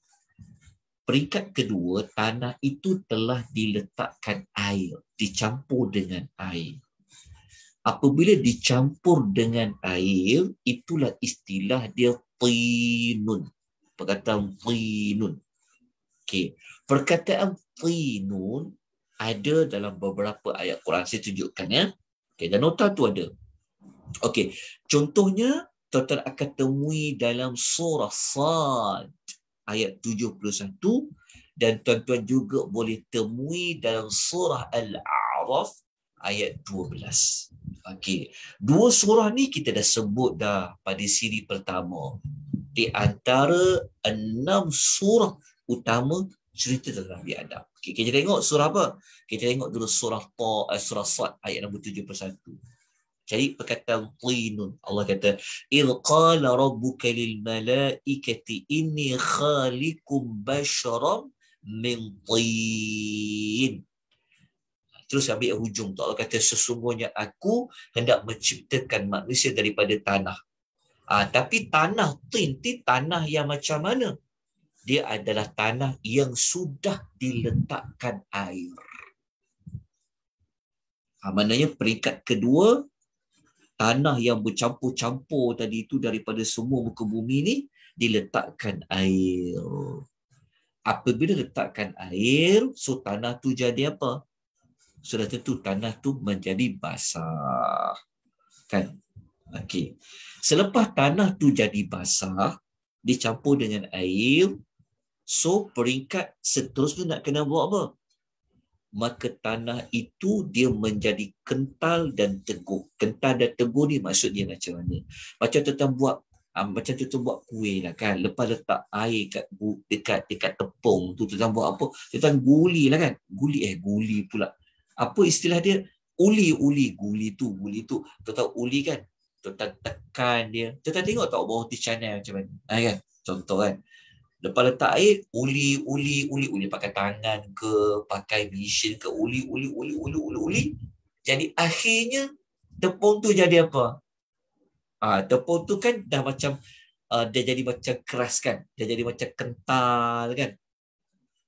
Speaker 1: peringkat kedua tanah itu telah diletakkan air dicampur dengan air apabila dicampur dengan air itulah istilah dia tinun perkataan tinun Okay, perkataan tinun ada dalam beberapa ayat Quran saya tunjukkan ya Okay, dan nota tu ada Okay, contohnya tuan-tuan akan temui dalam surah Sad ayat 71 dan tuan-tuan juga boleh temui dalam surah Al-A'raf ayat 12. Okey. Dua surah ni kita dah sebut dah pada siri pertama. Di antara enam surah utama cerita tentang Nabi Adam. Okey, kita tengok surah apa? Kita tengok dulu surah Ta, eh, surah Sad ayat 71 cari perkataan tinun Allah kata il qala rabbuka lil malaikati inni khaliqum basharam min tin terus ambil hujung tu Allah kata sesungguhnya aku hendak menciptakan manusia daripada tanah ha, tapi tanah tin ti tanah yang macam mana dia adalah tanah yang sudah diletakkan air. Ha, maknanya peringkat kedua tanah yang bercampur-campur tadi itu daripada semua muka bumi ini diletakkan air. Apabila letakkan air, so tanah tu jadi apa? Sudah tentu tanah tu menjadi basah. Kan? Okey. Selepas tanah tu jadi basah, dicampur dengan air, so peringkat seterusnya nak kena buat apa? maka tanah itu dia menjadi kental dan teguh. Kental dan teguh ni maksudnya macam mana? Macam tuan buat um, macam tu buat kuih lah kan lepas letak air kat dekat dekat tepung tu tuan buat apa tuan guli lah kan guli eh guli pula apa istilah dia uli uli guli tu guli tu tuan uli kan tuan tekan dia tuan tengok tak bawah di channel macam mana ha, kan contoh kan Lepas letak air, uli, uli, uli, uli. Pakai tangan ke, pakai mesin ke, uli, uli, uli, uli, uli, uli. Jadi akhirnya, tepung tu jadi apa? ha, tepung tu kan dah macam, uh, dia jadi macam keras kan? Dia jadi macam kental kan?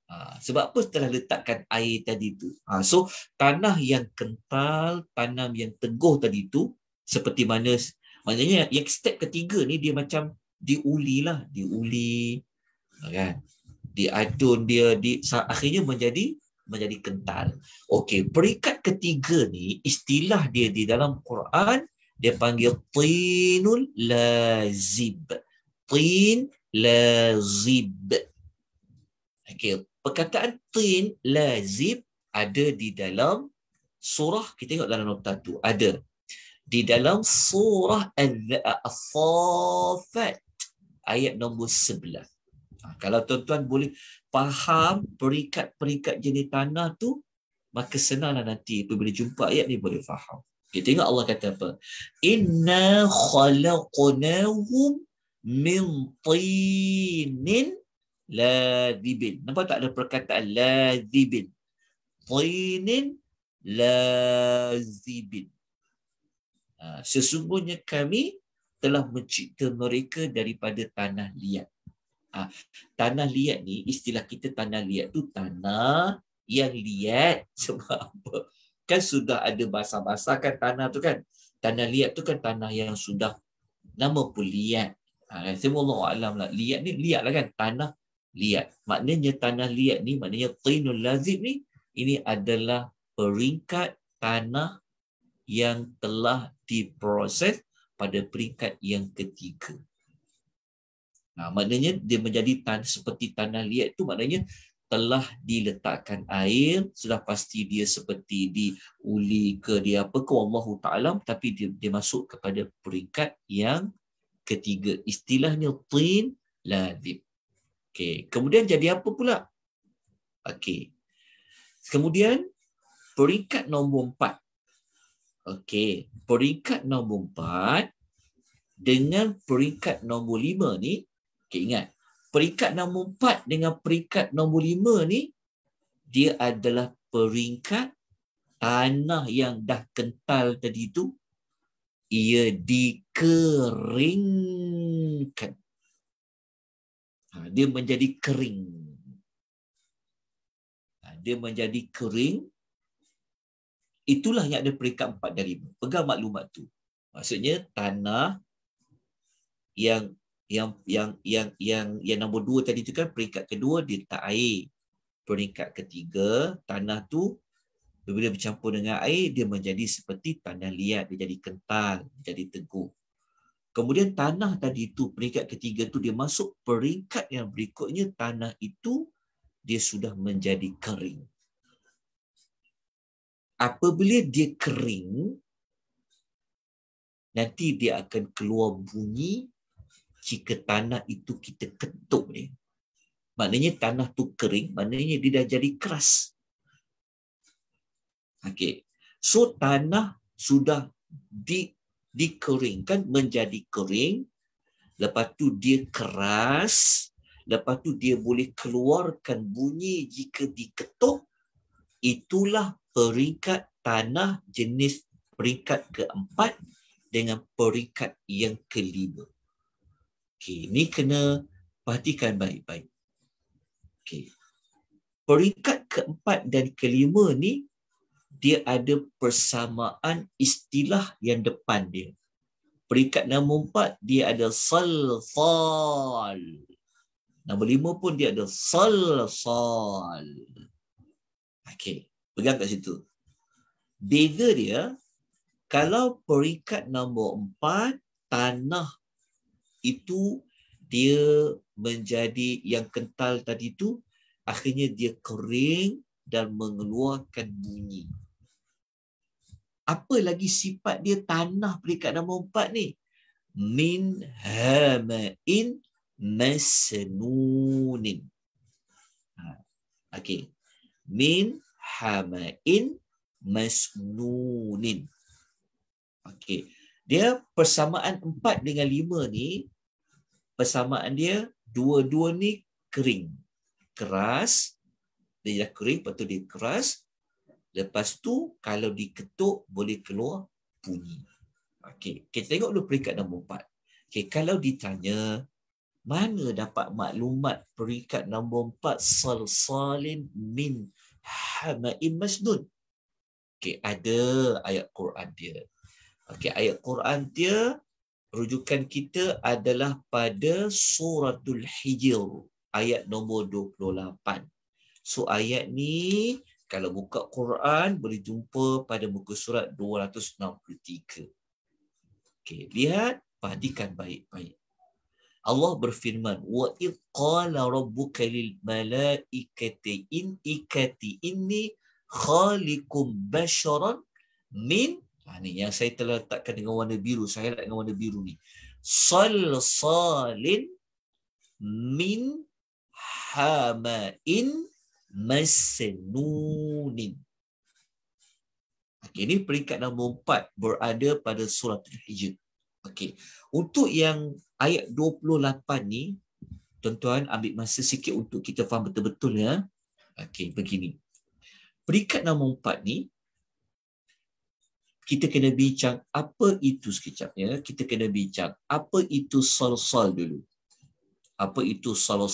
Speaker 1: Ha, sebab apa setelah letakkan air tadi tu? Ha, so, tanah yang kental, tanam yang teguh tadi tu, seperti mana, maknanya yang step ketiga ni dia macam diuli lah. Diuli, kan diadun dia di akhirnya menjadi menjadi kental. Okey, perikat ketiga ni istilah dia di dalam Quran dia panggil tinul lazib. Tin lazib. Okey, perkataan tin lazib ada di dalam surah kita tengok dalam nota tu ada di dalam surah al-safat ayat nombor 11 Ha, kalau tuan-tuan boleh faham perikat-perikat jenis tanah tu, maka senanglah nanti bila jumpa ayat ni boleh faham. Okay, tengok Allah kata apa. Inna khalaqnahum min tinin ladibin. Nampak tak ada perkataan ladibin. Tinin ladibin. Ha, sesungguhnya kami telah mencipta mereka daripada tanah liat. Ah, tanah liat ni, istilah kita tanah liat tu tanah yang liat [laughs] sebab apa? Kan sudah ada bahasa bahasa kan tanah tu kan? Tanah liat tu kan tanah yang sudah nama pun liat. Ha, semua orang Alam lah. Liat ni liat lah kan? Tanah liat. Maknanya tanah liat ni, maknanya tinul lazim ni, ini adalah peringkat tanah yang telah diproses pada peringkat yang ketiga. Ha, maknanya dia menjadi tan seperti tanah liat itu maknanya telah diletakkan air sudah pasti dia seperti diuli ke dia apa ke Allahu taala tapi dia, dia masuk kepada peringkat yang ketiga istilahnya tin lazim okey kemudian jadi apa pula okey kemudian peringkat nombor empat. okey peringkat nombor empat dengan peringkat nombor lima ni Okay, ingat. Peringkat nombor empat dengan peringkat nombor lima ni, dia adalah peringkat tanah yang dah kental tadi tu, ia dikeringkan. Ha, dia menjadi kering. Ha, dia menjadi kering. Itulah yang ada peringkat empat dan lima. Pegang maklumat tu. Maksudnya tanah yang yang yang yang yang yang nombor dua tadi tu kan peringkat kedua dia tak air peringkat ketiga tanah tu bila bercampur dengan air dia menjadi seperti tanah liat dia jadi kental dia jadi teguh kemudian tanah tadi tu peringkat ketiga tu dia masuk peringkat yang berikutnya tanah itu dia sudah menjadi kering apabila dia kering nanti dia akan keluar bunyi jika tanah itu kita ketuk ni maknanya tanah tu kering maknanya dia dah jadi keras okey so tanah sudah di dikeringkan menjadi kering lepas tu dia keras lepas tu dia boleh keluarkan bunyi jika diketuk itulah peringkat tanah jenis peringkat keempat dengan peringkat yang kelima Okay, ini kena perhatikan baik-baik. Okay. Peringkat keempat dan kelima ni dia ada persamaan istilah yang depan dia. Peringkat nombor empat, dia ada sal-sal. Nombor lima pun dia ada sal-sal. Okey, pegang kat situ. Beza dia, kalau peringkat nombor empat, tanah itu dia menjadi yang kental tadi tu akhirnya dia kering dan mengeluarkan bunyi apa lagi sifat dia tanah peringkat nombor empat ni min hamain masnunin ha, okey min hamain masnunin okey dia persamaan empat dengan lima ni persamaan dia dua-dua ni kering. Keras dia dah kering lepas tu dia keras lepas tu kalau diketuk boleh keluar bunyi. Okey, kita tengok dulu peringkat nombor 4. Okey, kalau ditanya mana dapat maklumat peringkat nombor 4 salsalin min hama'in masnun. Okey, ada ayat Quran dia. Okey, ayat Quran dia rujukan kita adalah pada suratul hijr ayat nombor 28. So ayat ni kalau buka Quran boleh jumpa pada muka surat 263. Okey, lihat perhatikan baik-baik. Allah berfirman, "Wa id qala rabbuka lil malaikati inni khaliqum basharan min Ha, ni yang saya telah letakkan dengan warna biru. Saya nak dengan warna biru ni. Sal salin min hamain masnunin. Okay, ini peringkat nombor empat berada pada surah Al-Hijr. Okay. Untuk yang ayat 28 ni, tuan-tuan ambil masa sikit untuk kita faham betul-betul ya. Okay, begini. Peringkat nombor empat ni, kita kena bincang apa itu sekejap ya. Kita kena bincang apa itu sol-sol dulu. Apa itu sol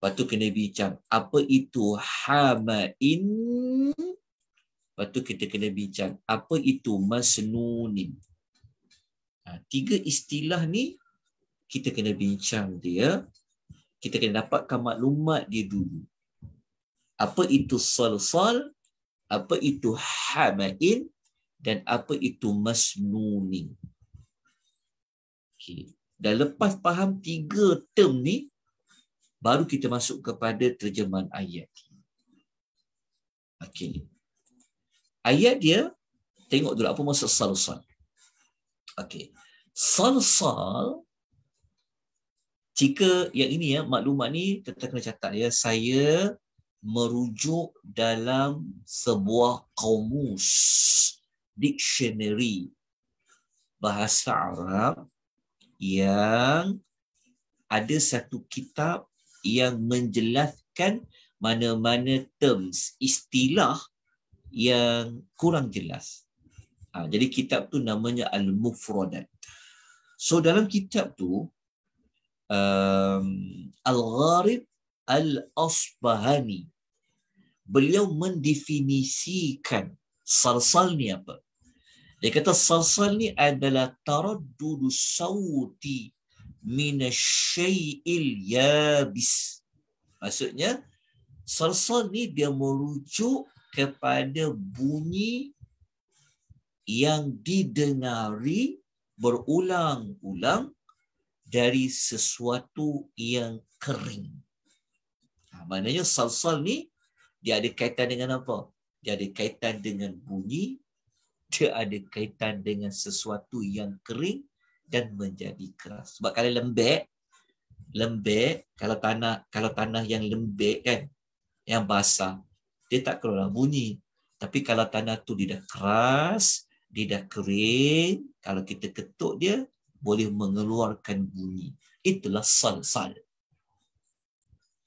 Speaker 1: Lepas tu kena bincang apa itu hamain? Lepas tu kita kena bincang apa itu masnunin? Ha, tiga istilah ni kita kena bincang dia. Kita kena dapatkan maklumat dia dulu. Apa itu sol-sol? apa itu hamain dan apa itu masnuni. Okay, Dan lepas faham tiga term ni baru kita masuk kepada terjemahan ayat. Okay, Ayat dia tengok dulu apa maksud salsal. Okay, Salsal jika yang ini ya maklumat ni tetap kena catat ya saya merujuk dalam sebuah kamus dictionary bahasa Arab yang ada satu kitab yang menjelaskan mana-mana terms istilah yang kurang jelas. Ha, jadi kitab tu namanya Al-Mufradat. So dalam kitab tu um, Al-Gharib Al-Asbahani. Beliau mendefinisikan salsal ni apa? Dia kata salsal ni adalah taraddudu sawti min syai'il yabis. Maksudnya salsal ni dia merujuk kepada bunyi yang didengari berulang-ulang dari sesuatu yang kering. Maknanya salsal ni dia ada kaitan dengan apa? Dia ada kaitan dengan bunyi, dia ada kaitan dengan sesuatu yang kering dan menjadi keras. Sebab kalau lembek, lembek kalau tanah kalau tanah yang lembek kan, yang basah, dia tak keluar bunyi. Tapi kalau tanah tu dia dah keras, dia dah kering, kalau kita ketuk dia boleh mengeluarkan bunyi. Itulah salsal. -sal.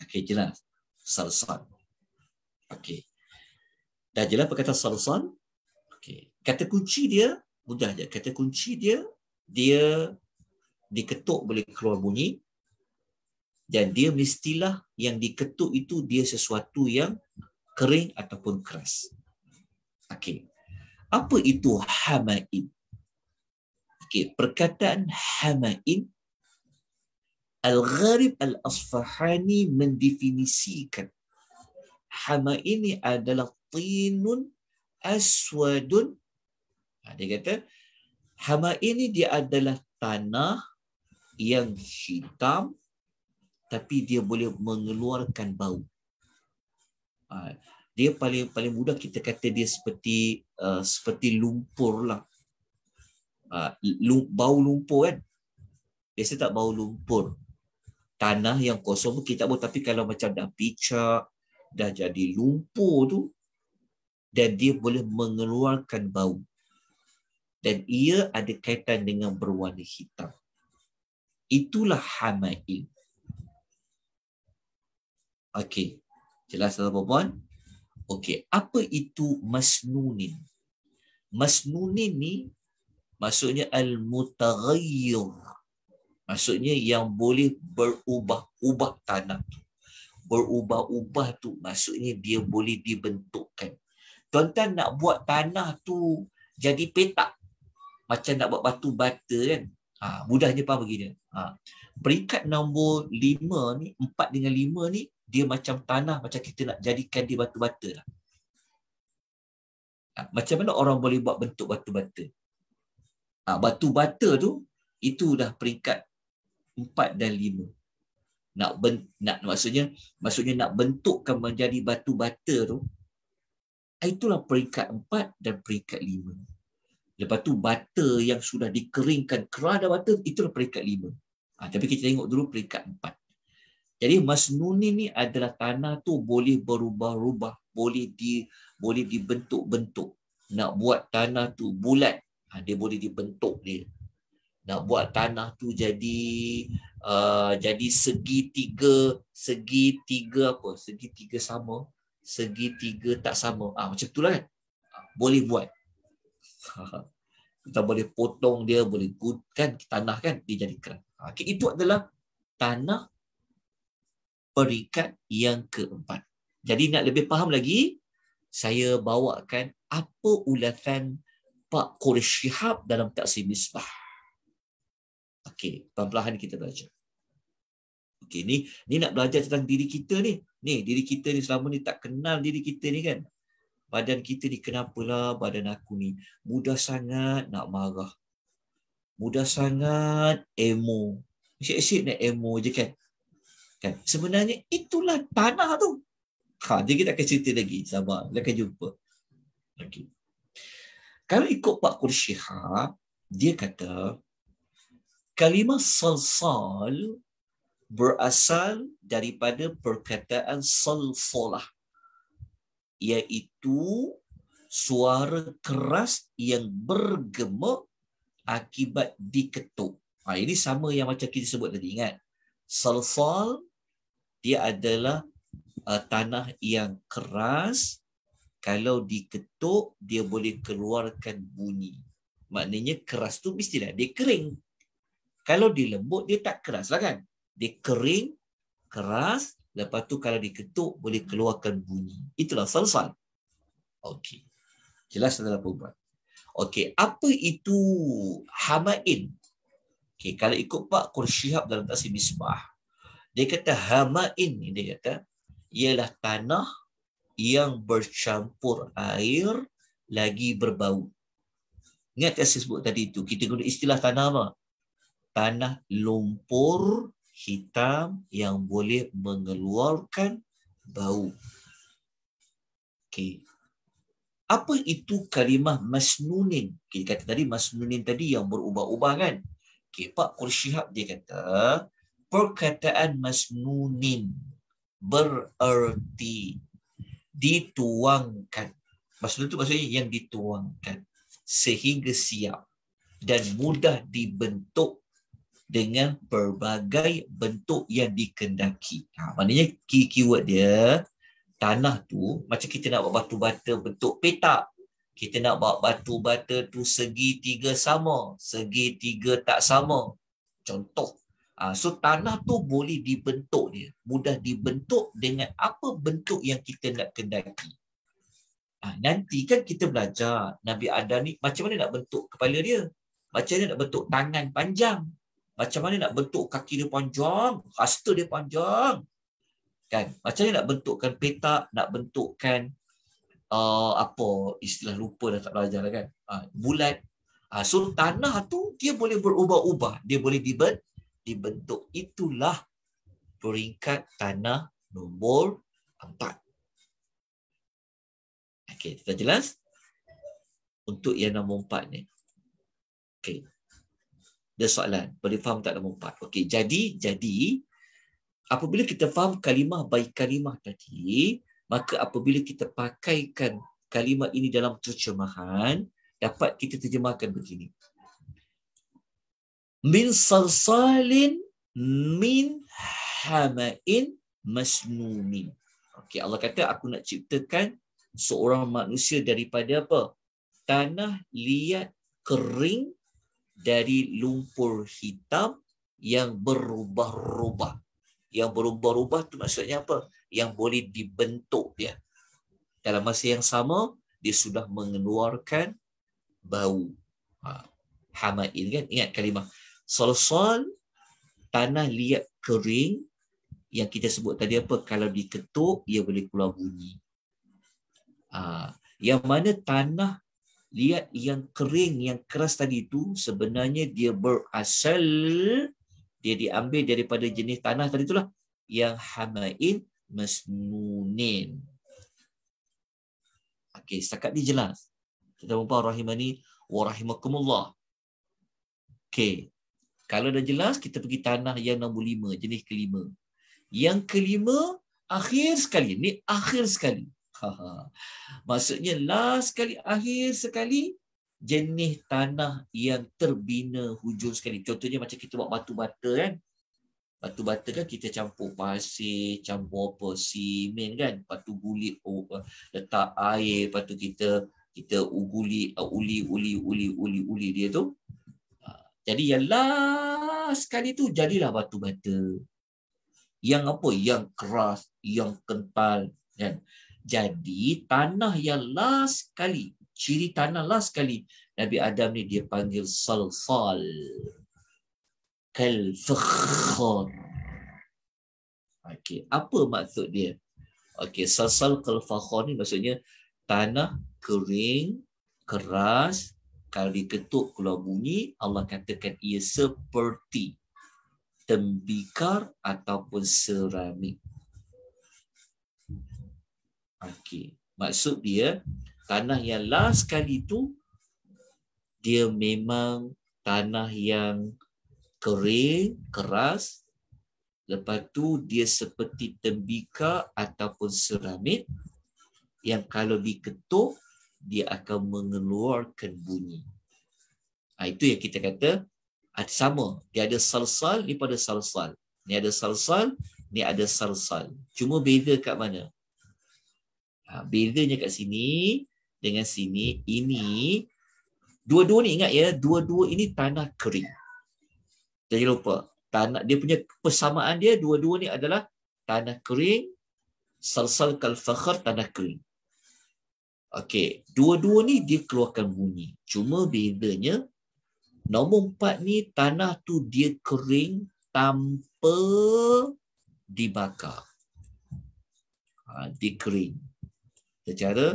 Speaker 1: Okey, jelas. Salsan. Okey. Dah jelas perkataan salsan. Okey. Kata kunci dia, mudah je. Kata kunci dia, dia diketuk boleh keluar bunyi. Dan dia mestilah yang diketuk itu dia sesuatu yang kering ataupun keras. Okey. Apa itu hamain? Okey, perkataan hamain Al-Gharib Al-Asfahani mendefinisikan hama ini adalah tinun aswadun. Ha, dia kata, hama ini dia adalah tanah yang hitam tapi dia boleh mengeluarkan bau. Ha, dia paling paling mudah kita kata dia seperti uh, seperti lumpur lah. Uh, lum, bau lumpur kan? Biasa tak bau lumpur? tanah yang kosong pun kita buat, tapi kalau macam dah picak dah jadi lumpur tu dan dia boleh mengeluarkan bau dan ia ada kaitan dengan berwarna hitam itulah hamain okey jelas tak puan okey apa itu masnunin masnunin ni maksudnya al-mutaghayyir Maksudnya yang boleh berubah-ubah tanah tu. Berubah-ubah tu maksudnya dia boleh dibentukkan. Tuan-tuan nak buat tanah tu jadi petak. Macam nak buat batu bata kan. Ha, mudahnya faham begini. Ha. Peringkat nombor lima ni, empat dengan lima ni, dia macam tanah macam kita nak jadikan dia batu bata lah. Ha, macam mana orang boleh buat bentuk batu bata? Ha, batu bata tu, itu dah peringkat empat dan lima. Nak ben, nak maksudnya maksudnya nak bentukkan menjadi batu bata tu. Itulah peringkat empat dan peringkat lima. Lepas tu bata yang sudah dikeringkan kerana bata itulah peringkat lima. Ha, tapi kita tengok dulu peringkat empat. Jadi masnuni ni adalah tanah tu boleh berubah-ubah, boleh di boleh dibentuk-bentuk. Nak buat tanah tu bulat, ha, dia boleh dibentuk dia nak buat tanah tu jadi uh, jadi segi tiga segi tiga apa segi tiga sama segi tiga tak sama ah macam tu lah kan ah, boleh buat [laughs] kita boleh potong dia boleh gut kan tanah kan dia jadi kerang ah, okay, itu adalah tanah perikat yang keempat jadi nak lebih faham lagi saya bawakan apa ulasan Pak Qurish Shihab dalam taksim misbah Okey, perlahan-lahan kita belajar. Okey, ni ni nak belajar tentang diri kita ni. Ni, diri kita ni selama ni tak kenal diri kita ni kan. Badan kita ni kenapalah badan aku ni mudah sangat nak marah. Mudah sangat emo. Asyik-asyik nak emo je kan. Kan? Sebenarnya itulah tanah tu. Ha, jadi kita akan cerita lagi. Sabar. Kita akan jumpa. Okay. Kalau ikut Pak Kursyihah, dia kata, Kalimah salsal berasal daripada perkataan salsalah iaitu suara keras yang bergemuk akibat diketuk. Ha, ini sama yang macam kita sebut tadi ingat. Salsal dia adalah uh, tanah yang keras kalau diketuk dia boleh keluarkan bunyi. Maknanya keras tu mestilah dia kering. Kalau dia lembut, dia tak keras lah kan? Dia kering, keras. Lepas tu kalau diketuk, boleh keluarkan bunyi. Itulah salsal. Okey. Jelas adalah perubahan. Okey, apa itu hamain? Okey, kalau ikut Pak Qurshihab dalam tafsir Misbah, dia kata hamain ini dia kata ialah tanah yang bercampur air lagi berbau. Ingat yang saya sebut tadi itu, kita guna istilah tanah apa? tanah lumpur hitam yang boleh mengeluarkan bau. Okey. Apa itu kalimah masnunin? Okay, dia kata tadi masnunin tadi yang berubah-ubah kan? Okey, Pak Qurshihab dia kata perkataan masnunin bererti dituangkan. Maksudnya itu maksudnya yang dituangkan sehingga siap dan mudah dibentuk dengan berbagai bentuk yang dikendaki. Ha, maknanya key keyword dia, tanah tu macam kita nak buat batu bata bentuk petak. Kita nak buat batu bata tu segi tiga sama, segi tiga tak sama. Contoh, ha, so tanah tu boleh dibentuk dia. Mudah dibentuk dengan apa bentuk yang kita nak kendaki. Ha, nanti kan kita belajar Nabi Adam ni macam mana nak bentuk kepala dia. Macam mana nak bentuk tangan panjang. Macam mana nak bentuk kaki dia panjang, hasta dia panjang. Kan? Macam mana nak bentukkan petak, nak bentukkan uh, apa istilah lupa dah tak belajar kan. Uh, bulat. Uh, so tanah tu dia boleh berubah-ubah. Dia boleh dibent dibentuk. Itulah peringkat tanah nombor empat. Okey, dah jelas? Untuk yang nombor empat ni. Okey. Dia soalan, boleh faham tak nombor empat? Okey, jadi, jadi, apabila kita faham kalimah baik kalimah tadi, maka apabila kita pakaikan kalimah ini dalam terjemahan, dapat kita terjemahkan begini. Min salsalin min hama'in masnumin. Okey, Allah kata aku nak ciptakan seorang manusia daripada apa? Tanah liat kering dari lumpur hitam yang berubah-ubah. Yang berubah-ubah itu maksudnya apa? Yang boleh dibentuk dia. Dalam masa yang sama, dia sudah mengeluarkan bau. Ha, Hamail kan? Ingat kalimah. Sol-sol tanah liat kering yang kita sebut tadi apa? Kalau diketuk, ia boleh keluar bunyi. Ha, yang mana tanah lihat yang kering yang keras tadi itu sebenarnya dia berasal dia diambil daripada jenis tanah tadi itulah yang hamain masnunin. Okey, setakat ni jelas. Kita mumpah rahimani wa rahimakumullah. Okey. Kalau dah jelas, kita pergi tanah yang nombor lima, jenis kelima. Yang kelima, akhir sekali. Ni akhir sekali. [laughs] Maksudnya last sekali, akhir sekali, jenis tanah yang terbina hujung sekali. Contohnya macam kita buat batu bata kan. Batu bata kan kita campur pasir, campur apa, simen kan. Batu guli, oh, eh, letak air. batu kita kita uguli, uh, uli, uli, uli, uli, uli dia tu. Ha, jadi yang last sekali tu jadilah batu bata. Yang apa? Yang keras, yang kental. Kan? Jadi tanah yang last kali, ciri tanah last kali Nabi Adam ni dia panggil salsal. Kal fakhar. Okey, apa maksud dia? Okey, salsal kal fakhar ni maksudnya tanah kering, keras, kalau diketuk keluar bunyi, Allah katakan ia seperti tembikar ataupun seramik. Okey. Maksud dia tanah yang last kali tu dia memang tanah yang kering, keras. Lepas tu dia seperti tembika ataupun seramik yang kalau diketuk dia akan mengeluarkan bunyi. Ha, itu yang kita kata sama. Dia ada salsal daripada salsal. Ni ada salsal, ni ada salsal. Cuma beza kat mana? Ha, bezanya kat sini dengan sini ini dua-dua ni ingat ya, dua-dua ini tanah kering. Jangan lupa, tanah dia punya persamaan dia dua-dua ni adalah tanah kering, salsal kal fakhar tanah kering. Okey, dua-dua ni dia keluarkan bunyi. Cuma bezanya nombor empat ni tanah tu dia kering tanpa dibakar. Ha, dia kering secara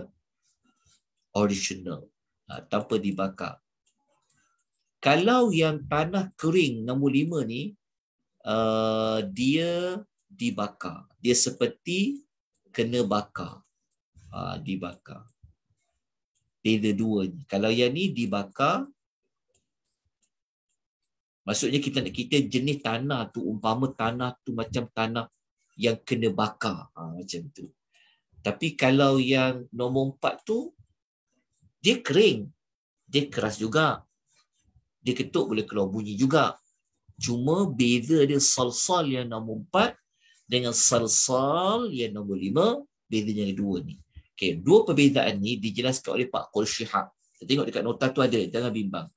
Speaker 1: original ha, tanpa dibakar. Kalau yang tanah kering nombor lima ni uh, dia dibakar, dia seperti kena bakar, ha, dibakar. Beda dua ni. Kalau yang ni dibakar, maksudnya kita nak kita jenis tanah tu umpama tanah tu macam tanah yang kena bakar ha, macam tu. Tapi kalau yang nombor empat tu, dia kering. Dia keras juga. Dia ketuk boleh keluar bunyi juga. Cuma beza dia sal yang nombor empat dengan sal sal yang nombor lima, bezanya yang dua ni. Okay, dua perbezaan ni dijelaskan oleh Pak Qul Syihab. Kita tengok dekat nota tu ada, jangan bimbang.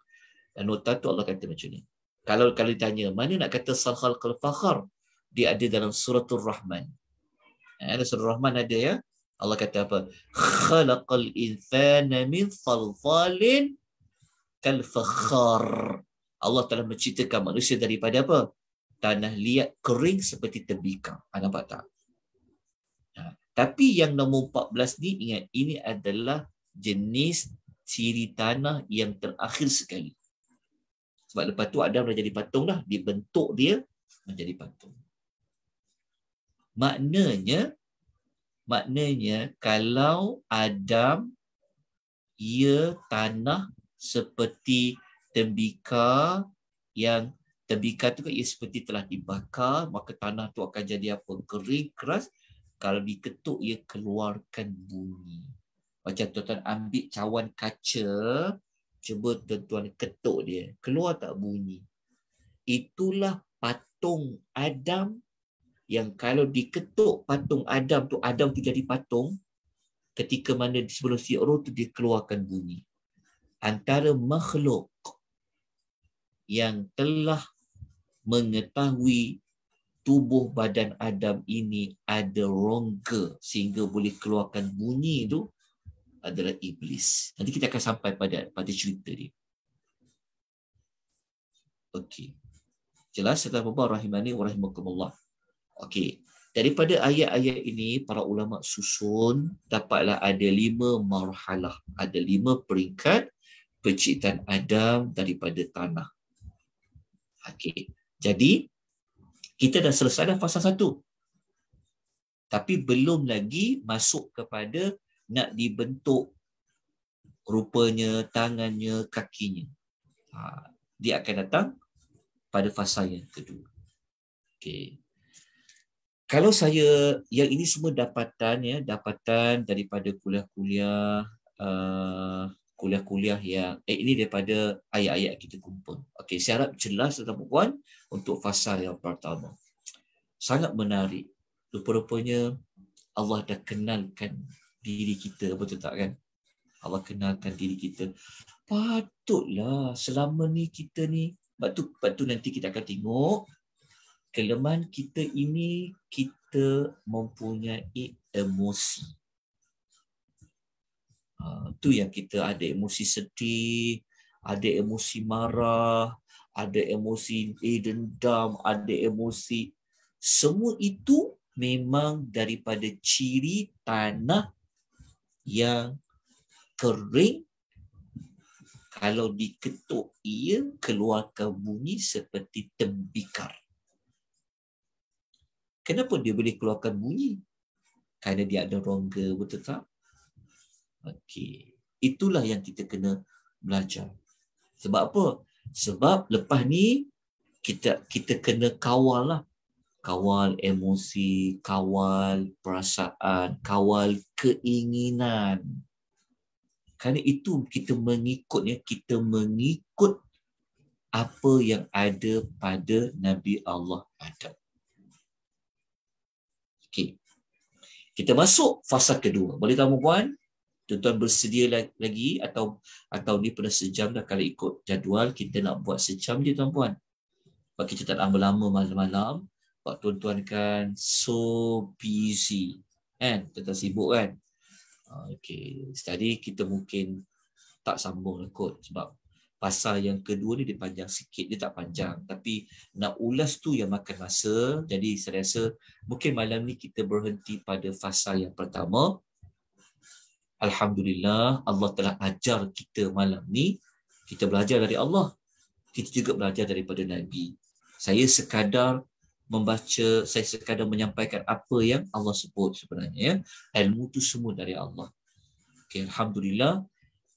Speaker 1: Dan nota tu Allah kata macam ni. Kalau kalau ditanya, mana nak kata sal qal fakhar? Dia ada dalam suratul Rahman. Ya, eh, surah Rahman ada ya. Allah kata apa? Khalaqal insana min salsalin kal Allah telah menciptakan manusia daripada apa? Tanah liat kering seperti tembikar. Anda ha, nampak tak? Ha. Tapi yang nombor 14 ni ingat ini adalah jenis ciri tanah yang terakhir sekali. Sebab lepas tu Adam dah jadi patung dah. Dibentuk dia menjadi patung. Maknanya maknanya kalau Adam ia tanah seperti tembika yang tembika tu kan ia seperti telah dibakar maka tanah tu akan jadi apa kering keras kalau diketuk ia keluarkan bunyi macam tuan-tuan ambil cawan kaca cuba tuan-tuan ketuk dia keluar tak bunyi itulah patung Adam yang kalau diketuk patung Adam tu Adam tu jadi patung ketika mana sebelum si roh tu dia keluarkan bunyi antara makhluk yang telah mengetahui tubuh badan Adam ini ada rongga sehingga boleh keluarkan bunyi itu adalah iblis. Nanti kita akan sampai pada pada cerita dia. Okey. Jelas setelah bapa rahimani wa rahimakumullah. Okey. Daripada ayat-ayat ini, para ulama susun dapatlah ada lima marhalah. Ada lima peringkat penciptaan Adam daripada tanah. Okey. Jadi, kita dah selesai dah fasa satu. Tapi belum lagi masuk kepada nak dibentuk rupanya tangannya, kakinya. Ha, dia akan datang pada fasa yang kedua. Okey kalau saya yang ini semua dapatan ya dapatan daripada kuliah-kuliah uh, kuliah-kuliah yang eh, ini daripada ayat-ayat kita kumpul. Okey, saya harap jelas tuan puan untuk fasa yang pertama. Sangat menarik. Rupa-rupanya Allah dah kenalkan diri kita betul tak kan? Allah kenalkan diri kita. Patutlah selama ni kita ni Sebab tu, nanti kita akan tengok kelemahan kita ini kita mempunyai emosi. Itu ha, uh, yang kita ada emosi sedih, ada emosi marah, ada emosi eh, dendam, ada emosi. Semua itu memang daripada ciri tanah yang kering kalau diketuk ia keluarkan bunyi seperti tembikar. Kenapa dia boleh keluarkan bunyi? Kerana dia ada rongga betul tak? Okey. Itulah yang kita kena belajar. Sebab apa? Sebab lepas ni kita kita kena kawal lah. Kawal emosi, kawal perasaan, kawal keinginan. Kerana itu kita mengikutnya, kita mengikut apa yang ada pada Nabi Allah Adam. Okay, Kita masuk fasa kedua. Boleh tahu puan? Tuan-tuan bersedia lagi atau atau ni pernah sejam dah kalau ikut jadual kita nak buat sejam je tuan-puan. Sebab kita tak lama-lama malam-malam. Sebab tuan-tuan kan so busy. Kan? Tuan-tuan sibuk kan? Ah, okay. Jadi kita mungkin tak sambung lah kot sebab pasal yang kedua ni dia panjang sikit dia tak panjang tapi nak ulas tu yang makan masa jadi saya rasa mungkin malam ni kita berhenti pada fasa yang pertama alhamdulillah Allah telah ajar kita malam ni kita belajar dari Allah kita juga belajar daripada nabi saya sekadar membaca saya sekadar menyampaikan apa yang Allah sebut sebenarnya ya ilmu tu semua dari Allah okay, alhamdulillah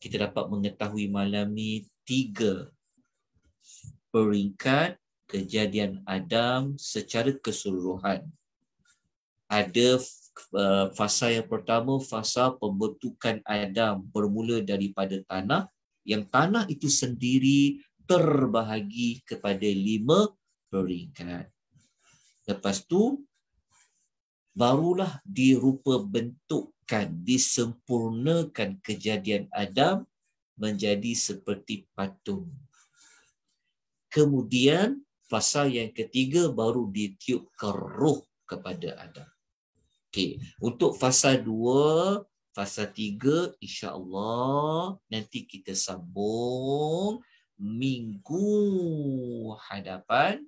Speaker 1: kita dapat mengetahui malam ni tiga peringkat kejadian Adam secara keseluruhan. Ada uh, fasa yang pertama, fasa pembentukan Adam bermula daripada tanah yang tanah itu sendiri terbahagi kepada lima peringkat. Lepas tu barulah dirupa bentukkan, disempurnakan kejadian Adam menjadi seperti patung. Kemudian fasa yang ketiga baru ditiup keruh kepada Adam. Okey, untuk fasa dua, fasa tiga, insya Allah nanti kita sambung minggu hadapan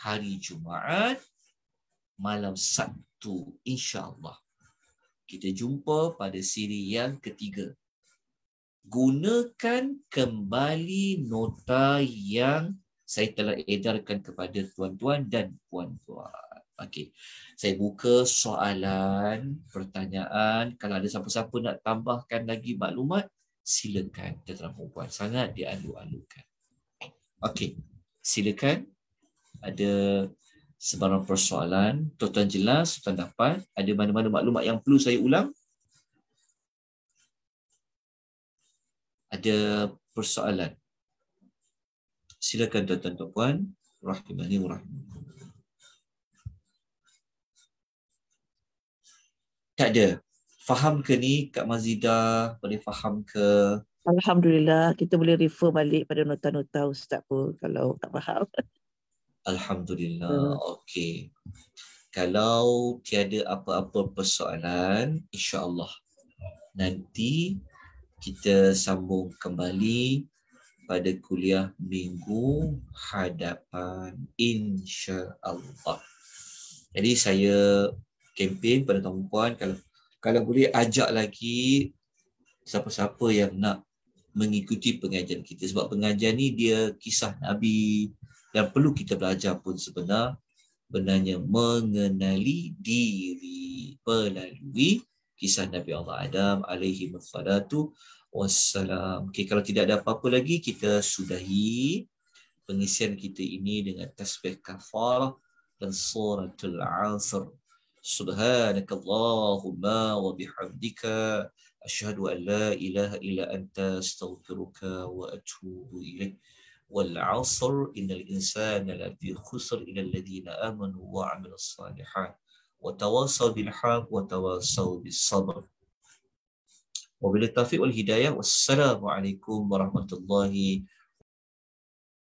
Speaker 1: hari Jumaat malam Sabtu, insya Allah kita jumpa pada siri yang ketiga gunakan kembali nota yang saya telah edarkan kepada tuan-tuan dan puan-puan. Okey. Saya buka soalan, pertanyaan. Kalau ada siapa-siapa nak tambahkan lagi maklumat, silakan tetera puan sangat dialu-alukan. Okey. Silakan ada sebarang persoalan, tuan-tuan jelas, tuan dapat, ada mana-mana maklumat yang perlu saya ulang, ada persoalan. Silakan tuan-tuan dan puan, rahimani wa Tak ada. Faham ke ni Kak Mazida boleh faham ke? Alhamdulillah kita boleh refer balik pada nota-nota ustaz pun kalau tak faham. [laughs] Alhamdulillah. Hmm. Okey. Kalau tiada apa-apa persoalan, insya-Allah nanti kita sambung kembali pada kuliah minggu hadapan insya-Allah. Jadi saya kempen pada tuan-tuan kalau kalau boleh ajak lagi siapa-siapa yang nak mengikuti pengajian kita sebab pengajian ni dia kisah nabi yang perlu kita belajar pun sebenar, benarnya mengenali diri melalui kisah Nabi Allah Adam alaihi salatu wassalam. Okey kalau tidak ada apa-apa lagi kita sudahi pengisian kita ini dengan tasbih kafar dan suratul asr. Subhanakallahumma wa bihamdika ashhadu an la ilaha illa anta astaghfiruka wa atubu ilaik. Wal asr innal insana lafi khusr illa alladhina amanu wa amilus salihat. وتواصل بالحق وتواصل بالصبر وبالتوفيق والهداية والسلام عليكم ورحمة الله